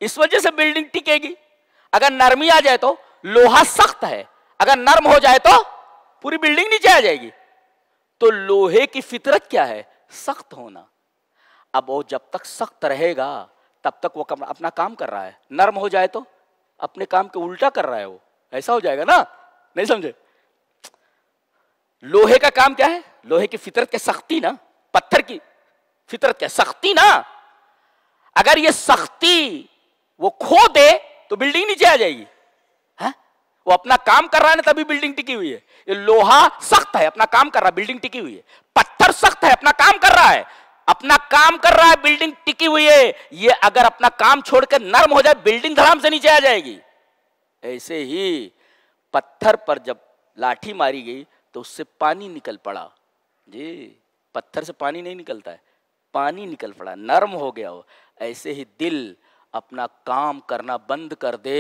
इस वजह से बिल्डिंग टिकेगी अगर नरमी आ जाए तो लोहा सख्त है अगर नर्म हो जाए तो पूरी बिल्डिंग नीचे आ जाएगी तो लोहे की फितरत क्या है सख्त होना अब वो जब तक सख्त रहेगा तब तक वो अपना काम कर रहा है नर्म हो जाए तो अपने काम के उल्टा कर रहा है वो ऐसा हो जाएगा ना नहीं समझे लोहे का काम क्या है लोहे की फितरत के सख्ती ना पत्थर की फितरत क्या सख्ती ना अगर ये सख्ती वो खो दे तो बिल्डिंग नीचे आ जाएगी है वो अपना काम कर रहा है ना तभी बिल्डिंग टिकी हुई है ये लोहा सख्त है अपना काम कर रहा है बिल्डिंग टिकी हुई है पत्थर सख्त है अपना काम कर रहा है अपना काम कर रहा है बिल्डिंग टिकी हुई है ये अगर अपना काम छोड़कर नर्म हो जाए बिल्डिंग धराम से नीचे आ जाएगी ऐसे ही पत्थर पर जब लाठी मारी गई तो उससे पानी निकल पड़ा जी पत्थर से पानी नहीं निकलता है पानी निकल पड़ा नर्म हो गया वो ऐसे ही दिल अपना काम करना बंद कर दे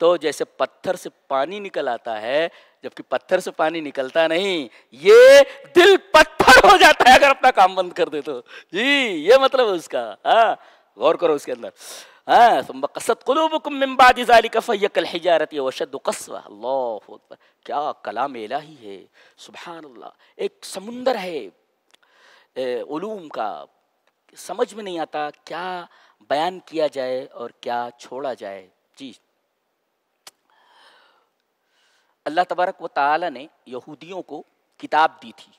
तो जैसे पत्थर से पानी निकल आता है जबकि पत्थर से पानी निकलता नहीं ये दिल पत्थर हो जाता है अगर अपना काम बंद कर दे तो जी ये मतलब है उसका हाँ गौर करो उसके अंदर हाँ तुम कसत कुलूबाजाली है सुबहान एक समुंदर है ए, उलूम का समझ में नहीं आता क्या बयान किया जाए और क्या छोड़ा जाए जी अल्लाह तबारक व ताला ने यहूदियों को किताब दी थी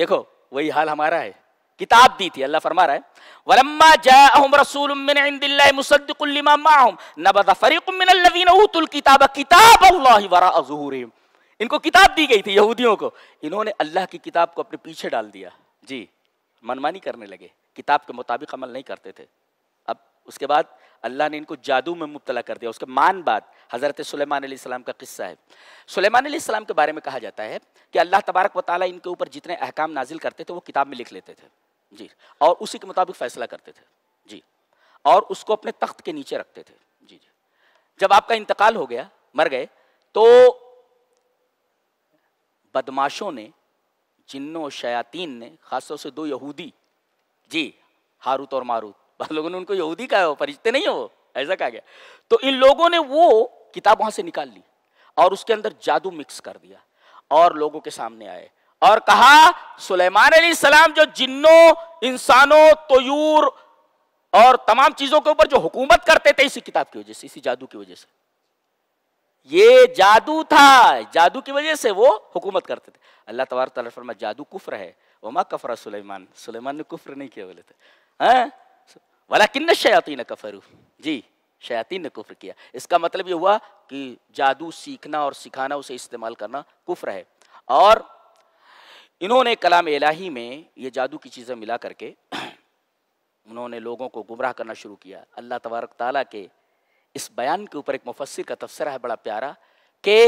देखो वही हाल हमारा है किताब दी थी अल्लाह फरमा रहा है वलम्मा जाअहुम रसूलुम मिन इंदिल्लाहि मुसद्दिकुल लिमा माहुम नबद फरीकुम मिन अल्लजीन उतुल किताब किताब अल्लाह वरा ज़ुहूरिहिम इनको किताब दी गई थी यहूदियों को इन्होंने अल्लाह की किताब को अपने पीछे डाल दिया जी मनमानी करने लगे किताब के मुताबिक अमल नहीं करते थे अब उसके बाद अल्लाह ने इनको जादू में मुबतला कर दिया उसके मान बाद हज़रत सलेमान सलाम का किस्सा है सलेमान सलाम के बारे में कहा जाता है कि अल्लाह तबारक व ताली इनके ऊपर जितने अहकाम नाजिल करते थे वो किताब में लिख लेते थे जी और उसी के मुताबिक फ़ैसला करते थे जी और उसको अपने तख्त के नीचे रखते थे जी जी जब आपका इंतकाल हो गया मर गए तो बदमाशों ने जिन्नों शयातीन ने ख़ासतौर से दो यहूदी जी हारूत और मारूत बहुत लोगों ने उनको यहूदी कहा परिचित नहीं है वो ऐसा कहा गया तो इन लोगों ने वो किताब वहां से निकाल ली और उसके अंदर जादू मिक्स कर दिया और लोगों के सामने आए और कहा सुलेमान सलाम जो जिन्नों इंसानों तयूर और तमाम चीजों के ऊपर जो हुकूमत करते थे इसी किताब की वजह से इसी जादू की वजह से ये जादू था जादू की वजह से वो हुकूमत करते थे अल्लाह तबार फरमा जादू कुफ्र है वमा कफरा सुलेमान सुलेमान ने कुफर नहीं किया बोले थे हाँ वाला किन्न शयातीन कफरू जी शयातीन ने कुफर किया इसका मतलब ये हुआ कि जादू सीखना और सिखाना उसे इस्तेमाल करना कुफर है और इन्होंने कलाम इलाही में ये जादू की चीज़ें मिला करके उन्होंने लोगों को गुमराह करना शुरू किया अल्लाह तबारक ताली के इस बयान के ऊपर एक मुफसर का तबसरा है बड़ा प्यारा कि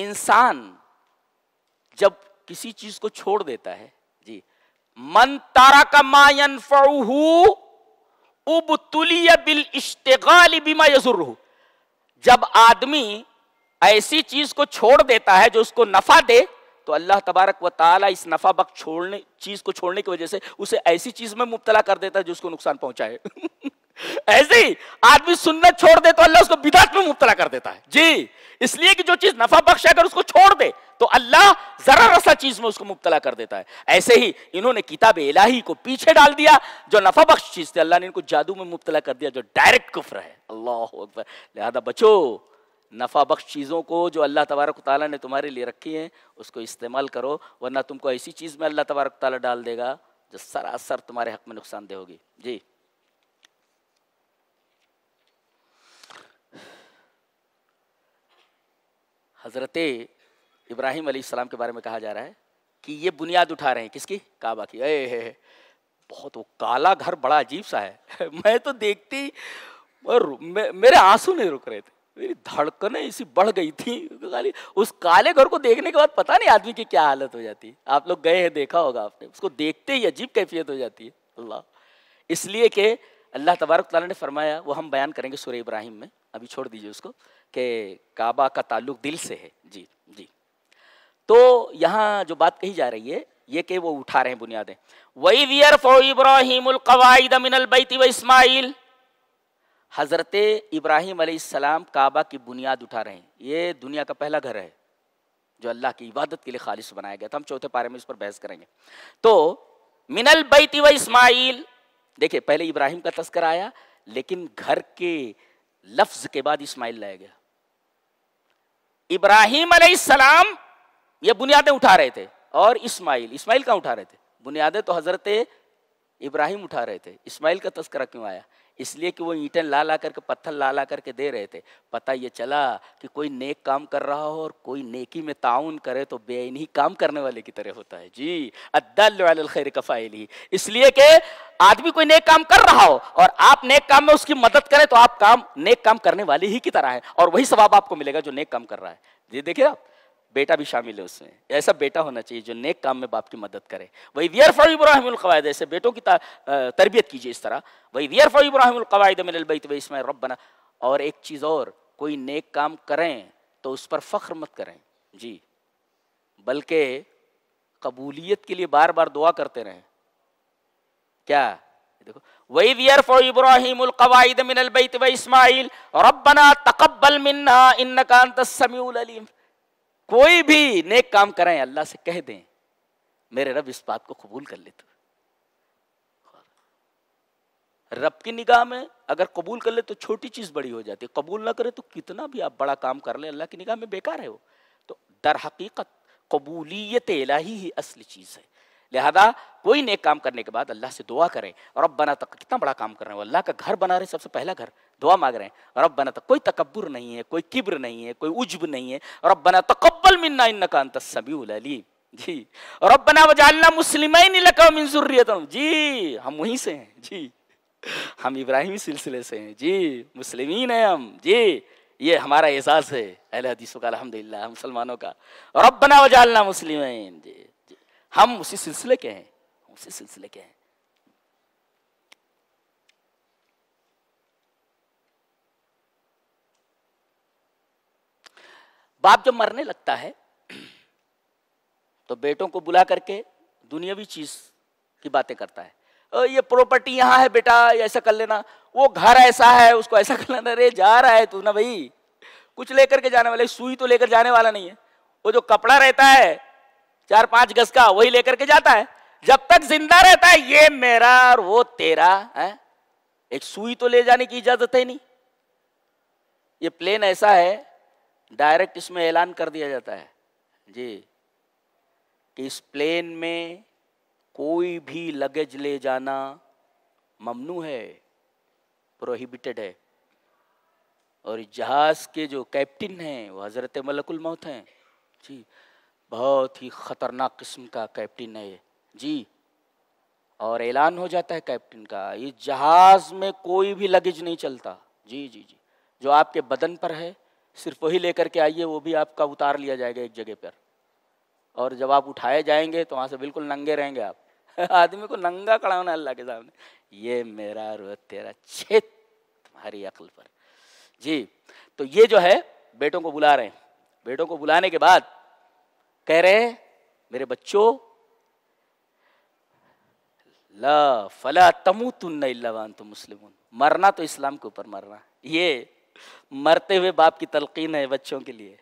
इंसान जब किसी चीज को छोड़ देता है जी मन तारा का मायन फू उब तुलिय बिल इश्तगाल बीमा यजुर जब आदमी ऐसी चीज को छोड़ देता है जो उसको नफा दे तो अल्लाह तबारक व ताला इस नफा बक छोड़ने चीज को छोड़ने की वजह से उसे ऐसी चीज में मुबतला कर देता है जो उसको नुकसान पहुंचाए ऐसे ही आदमी सुन्नत छोड़ दे तो अल्लाह उसको बिदात में मुबतला कर देता है जी इसलिए कि जो चीज नफा बख्श अगर उसको छोड़ दे तो अल्लाह जरा रसा चीज में उसको मुबतला कर देता है ऐसे ही इन्होंने किताब इलाही को पीछे डाल दिया जो नफा बख्श चीज थी अल्लाह ने इनको जादू में मुबतला कर दिया जो डायरेक्ट कुफ्र है अल्लाह अकबर लिहाजा बचो नफा बख्श चीज़ों को जो अल्लाह तबारक ताली ने तुम्हारे लिए रखी है उसको इस्तेमाल करो वरना तुमको ऐसी चीज़ में अल्लाह तबारक ताली डाल देगा जो सरासर तुम्हारे हक में नुकसानदेह होगी जी हज़रत इब्राहिम सलाम के बारे में कहा जा रहा है कि ये बुनियाद उठा रहे हैं किसकी काबा की अरे बहुत वो काला घर बड़ा अजीब सा है मैं तो देखती और मे, मेरे आंसू नहीं रुक रहे थे मेरी धड़कने इसी बढ़ गई थी खाली उस काले घर को देखने के बाद पता नहीं आदमी की क्या हालत हो जाती है आप लोग गए हैं देखा होगा आपने उसको देखते ही अजीब कैफियत हो जाती है अल्लाह इसलिए कि अल्लाह तबारक तला ने फरमाया वो हम बयान करेंगे सूर्य इब्राहिम में अभी छोड़ दीजिए उसको कि काबा का ताल्लुक दिल से है जी जी तो यहाँ जो बात कही जा रही है ये कि वो उठा रहे हैं बुनियादें वही दियर फो इब्राहिम कवायद व इसमाइल हज़रत इब्राहिम सलाम काबा की बुनियाद उठा रहे हैं ये दुनिया का पहला घर है जो अल्लाह की इबादत के लिए खालिश बनाया गया था हम चौथे पारे में इस पर बहस करेंगे तो मिनल बैती व इस्माइल देखिये पहले इब्राहिम का तस्कर आया लेकिन घर के लफ्ज़ के बाद इस्माइल लाया गया इब्राहिम सलाम ये बुनियादें उठा रहे थे और इस्माइल इस्माइल कहाँ उठा रहे थे बुनियादें तो हज़रत इब्राहिम उठा रहे थे इस्माइल का तस्करा क्यों आया इसलिए कि वो ईंटें ला ला करके पत्थर ला ला करके दे रहे थे पता ये चला कि कोई नेक काम कर रहा हो और कोई नेकी में ताउन करे तो बेइनी काम करने वाले की तरह होता है जी अद्दल खैर कफ़ाइली इसलिए कि आदमी कोई नेक काम कर रहा हो और आप नेक काम में उसकी मदद करें तो आप काम नेक काम करने वाले ही की तरह है और वही स्वभाव आपको मिलेगा जो नेक काम कर रहा है ये देखिए आप बेटा भी शामिल है उसमें ऐसा बेटा होना चाहिए जो नेक काम में बाप की मदद करे वही वियर फॉर इब्राहिम कवायद ऐसे बेटों की तरबियत कीजिए इस तरह वही वियर फॉर इब्राहिम कवायद मिलबैत इसमें रब बना और एक चीज़ और कोई नेक काम करें तो उस पर फ़ख्र मत करें जी बल्कि कबूलियत के लिए बार बार दुआ करते रहें क्या देखो वही वियर फॉर इब्राहिम कवायद मिनल बैत व इस्माइल रबना मिन्ना अलीम कोई भी नेक काम करें अल्लाह से कह दें मेरे रब इस बात को कबूल कर ले तू रब की निगाह में अगर कबूल कर ले तो छोटी चीज़ बड़ी हो जाती है कबूल ना करे तो कितना भी आप बड़ा काम कर ले अल्लाह की निगाह में बेकार है वो तो दर हकीकत कबूलियत इलाही ही असली चीज़ है लिहाजा कोई नेक काम करने के बाद अल्लाह से दुआ करें अब बना तक कितना बड़ा काम कर रहे हैं अल्लाह का घर बना रहे सबसे पहला घर दुआ मांग रहे हैं और अब बना तक कोई तकबर नहीं है कोई किब्र नहीं है कोई उजब नहीं है अब बना तकबल मिन्ना इन का अंत सभी अली जी अब बना वजालना मुस्लिम जी हम वहीं से हैं जी हम इब्राहिमी सिलसिले से हैं जी मुस्लिमीन हैं हम जी ये हमारा एहसास है अहल का अलहमदिल्ला मुसलमानों का अब बना वजालना मुस्लिम जी हम उसी सिलसिले के हैं उसी सिलसिले के हैं बाप जब मरने लगता है तो बेटों को बुला करके दुनियावी चीज की बातें करता है ये प्रॉपर्टी यहां है बेटा ऐसा कर लेना वो घर ऐसा है उसको ऐसा कर लेना अरे जा रहा है तू ना भाई कुछ लेकर के जाने वाले सुई तो लेकर जाने वाला नहीं है वो जो कपड़ा रहता है चार पांच गज का वही लेकर के जाता है जब तक जिंदा रहता है ये मेरा और वो तेरा है एक सुई तो ले जाने की इजाजत है नहीं ये प्लेन ऐसा है डायरेक्ट इसमें ऐलान कर दिया जाता है जी कि इस प्लेन में कोई भी लगेज ले जाना ममनू है प्रोहिबिटेड है और जहाज के जो कैप्टन हैं वो हजरत मलकुल मौत हैं जी बहुत ही ख़तरनाक किस्म का कैप्टन है जी और ऐलान हो जाता है कैप्टन का ये जहाज़ में कोई भी लगेज नहीं चलता जी जी जी जो आपके बदन पर है सिर्फ वही लेकर के आइए वो भी आपका उतार लिया जाएगा एक जगह पर और जब आप उठाए जाएंगे तो वहाँ से बिल्कुल नंगे रहेंगे आप आदमी को नंगा होना अल्लाह के सामने ये मेरा रोह तेरा छेद तुम्हारी अकल पर जी तो ये जो है बेटों को बुला रहे हैं बेटों को बुलाने के बाद कह रहे हैं मेरे बच्चों ल फला तमु तुन इलावान तो मुस्लिम मरना तो इस्लाम के ऊपर मरना ये मरते हुए बाप की तलकीन है बच्चों के लिए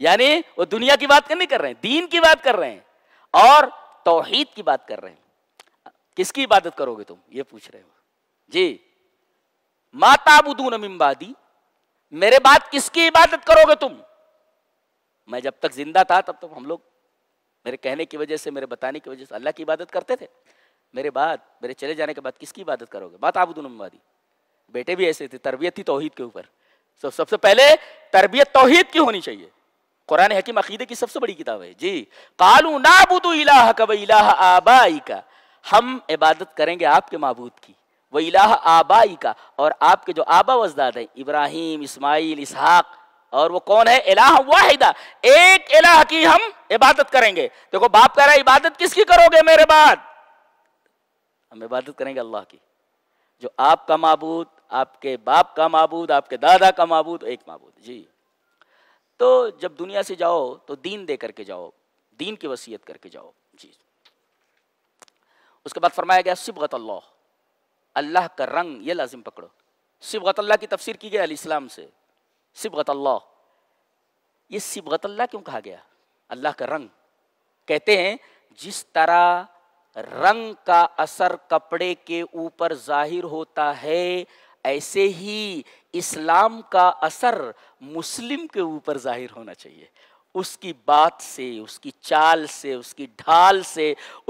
यानी वो दुनिया की बात नहीं कर रहे हैं दीन की बात कर रहे हैं और तोहहीद की बात कर रहे हैं किसकी इबादत करोगे तुम ये पूछ रहे हो जी माता बुदून मिम्बादी मेरे बात किसकी इबादत करोगे तुम मैं जब तक जिंदा था तब तक हम लोग मेरे कहने की वजह से मेरे बताने की वजह से अल्लाह की इबादत करते थे मेरे बाद मेरे चले जाने के बाद किसकी इबादत करोगे बात आबुदनवादी बेटे भी ऐसे थे तरबियत थी तोहहीद के ऊपर सब सबसे पहले तरबियत तोहहीद की होनी चाहिए कुरान हकीम अकीदे की सबसे बड़ी किताब है जी कालू नाबुदू इलाह कब इलाह आबाई का हम इबादत करेंगे आपके मबूद की वह इलाह आबाई का और आपके जो आबा वजदाद हैं इब्राहिम इसमाइल इसहाक़ और वो कौन है इलाह वाहिदा एक इलाह की हम इबादत करेंगे देखो बाप कह रहा है इबादत किसकी करोगे मेरे बाद हम इबादत करेंगे अल्लाह की जो आपका मबूद आपके बाप का मबूद आपके दादा का मबूद एक मबूद जी तो जब दुनिया से जाओ तो दीन दे करके जाओ दीन की वसीयत करके जाओ जी उसके बाद फरमाया गया सिबगत अल्लाह अल्लाह का रंग ये लाजिम पकड़ो सिबगत अल्लाह की तफसीर की गई इस्लाम से सिबरत अल्लाह ये सिबरत अल्लाह क्यों कहा गया अल्लाह का रंग कहते हैं जिस तरह रंग का असर कपड़े के ऊपर जाहिर होता है ऐसे ही इस्लाम का असर मुस्लिम के ऊपर जाहिर होना चाहिए उसकी बात से उसकी चाल से उसकी ढाल से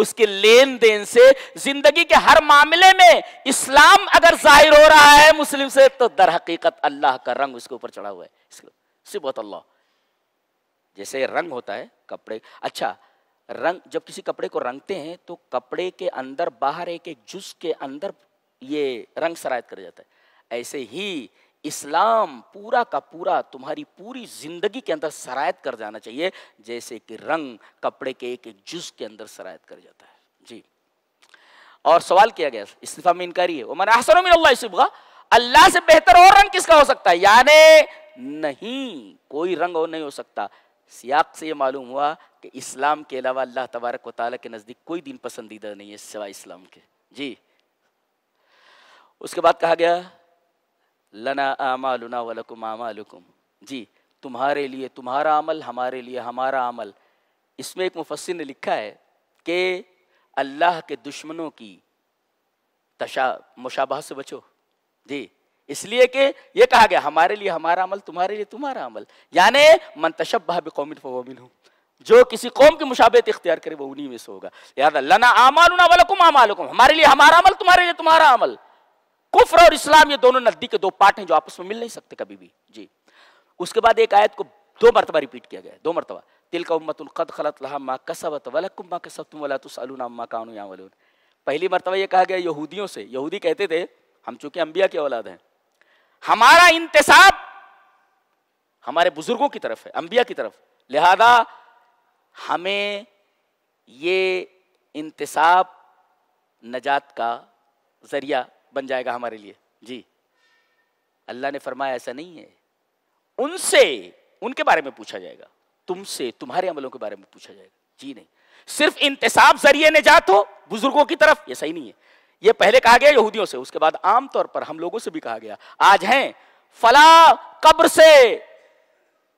उसके लेन देन से जिंदगी के हर मामले में इस्लाम अगर जाहिर हो रहा है मुस्लिम से तो दर हकीकत अल्लाह का रंग उसके ऊपर चढ़ा हुआ है सिबत अल्लाह जैसे रंग होता है कपड़े अच्छा रंग जब किसी कपड़े को रंगते हैं तो कपड़े के अंदर बाहर एक एक जुस के अंदर ये रंग शरायत कर जाता है ऐसे ही इस्लाम पूरा का पूरा तुम्हारी पूरी जिंदगी के अंदर शरायत कर जाना चाहिए जैसे कि रंग कपड़े के एक एक जुज के अंदर शरायत कर जाता है जी और सवाल किया गया इस्तीफा में इनकारी है उमर अहसन अल्लाह अल्लाह से बेहतर और रंग किसका हो सकता है यानी नहीं कोई रंग और नहीं हो सकता सियाक से यह मालूम हुआ कि इस्लाम के अलावा अल्लाह तबारक व के नज़दीक कोई दिन पसंदीदा नहीं है सिवा इस्लाम के जी उसके बाद कहा गया लना लुना वलकुम लुकुम जी तुम्हारे लिए तुम्हारा अमल हमारे लिए हमारा अमल इसमें एक मुफसर ने लिखा है कि अल्लाह के दुश्मनों की तशा मुशाबा से बचो जी इसलिए कि ये कहा गया हमारे लिए हमारा अमल तुम्हारे लिए तुम्हारा अमल यानि मन तशब्बा कौमिन फवामिन हूँ जो किसी कौम की मुशाबत इख्तियार करे वो उन्हीं में से होगा याद लना ना आमालुना वलकुम आमालकुम हमारे लिए हमारा अमल तुम्हारे लिए तुम्हारा अमल कुफर और इस्लाम ये दोनों नदी के दो पार्ट हैं जो आपस में मिल नहीं सकते कभी भी जी उसके बाद एक आयत को दो मरतबा रिपीट किया गया दो मरतबा तिल का उम्मतुल कद खलत मा कसबत मा कसबतुम वला तुसअलून अम्मा यामलून पहली मरतबा ये कहा गया यहूदियों से यहूदी कहते थे हम चूंकि अंबिया के औलाद हैं हमारा इंतसाब हमारे बुजुर्गों की तरफ है अंबिया की तरफ लिहाजा हमें ये इंतसाब नजात का जरिया बन जाएगा हमारे लिए जी अल्लाह ने फरमाया ऐसा नहीं है उनसे उनके बारे में पूछा जाएगा तुमसे तुम्हारे अमलों के बारे में पूछा जाएगा जी नहीं सिर्फ इंतसाब जरिए जात हो बुजुर्गों की तरफ ये सही नहीं है ये पहले कहा गया यहूदियों से उसके बाद आमतौर पर हम लोगों से भी कहा गया आज है फला कब्र से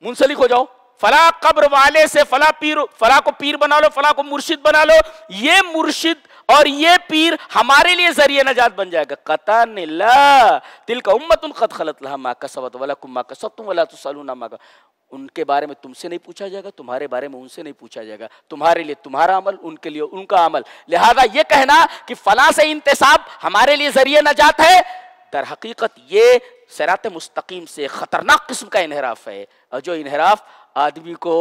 मुंसलिक हो जाओ फला कब्र वाले से फला पीर फला को पीर बना लो फला को मुर्शिद बना लो ये मुर्शिद और ये पीर हमारे लिए जरिए नजात बन जाएगा कता नीला तिल का उम्मत उन खत खलत मा वाला कुम्मा तुम वाला तुसलूना मागा उनके बारे में तुमसे नहीं पूछा जाएगा तुम्हारे बारे में उनसे नहीं पूछा जाएगा तुम्हारे लिए तुम्हारा अमल उनके लिए उनका अमल लिहाजा ये कहना कि फला से इंतसाब हमारे लिए जरिए नजात है दर हकीकत ये सरात मुस्तकीम से ख़तरनाक किस्म का इनहराफ है और जो इनहराफ आदमी को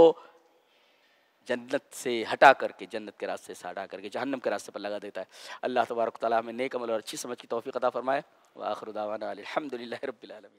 जन्नत से हटा करके जन्नत के रास्ते से हटा करके जहन्नम के रास्ते पर लगा देता है अल्लाह तबारक तला हमें नेक अमल और अच्छी समझ की तोफ़ी कदा फरमाए व आखरुदावाना अलहमदिल्ला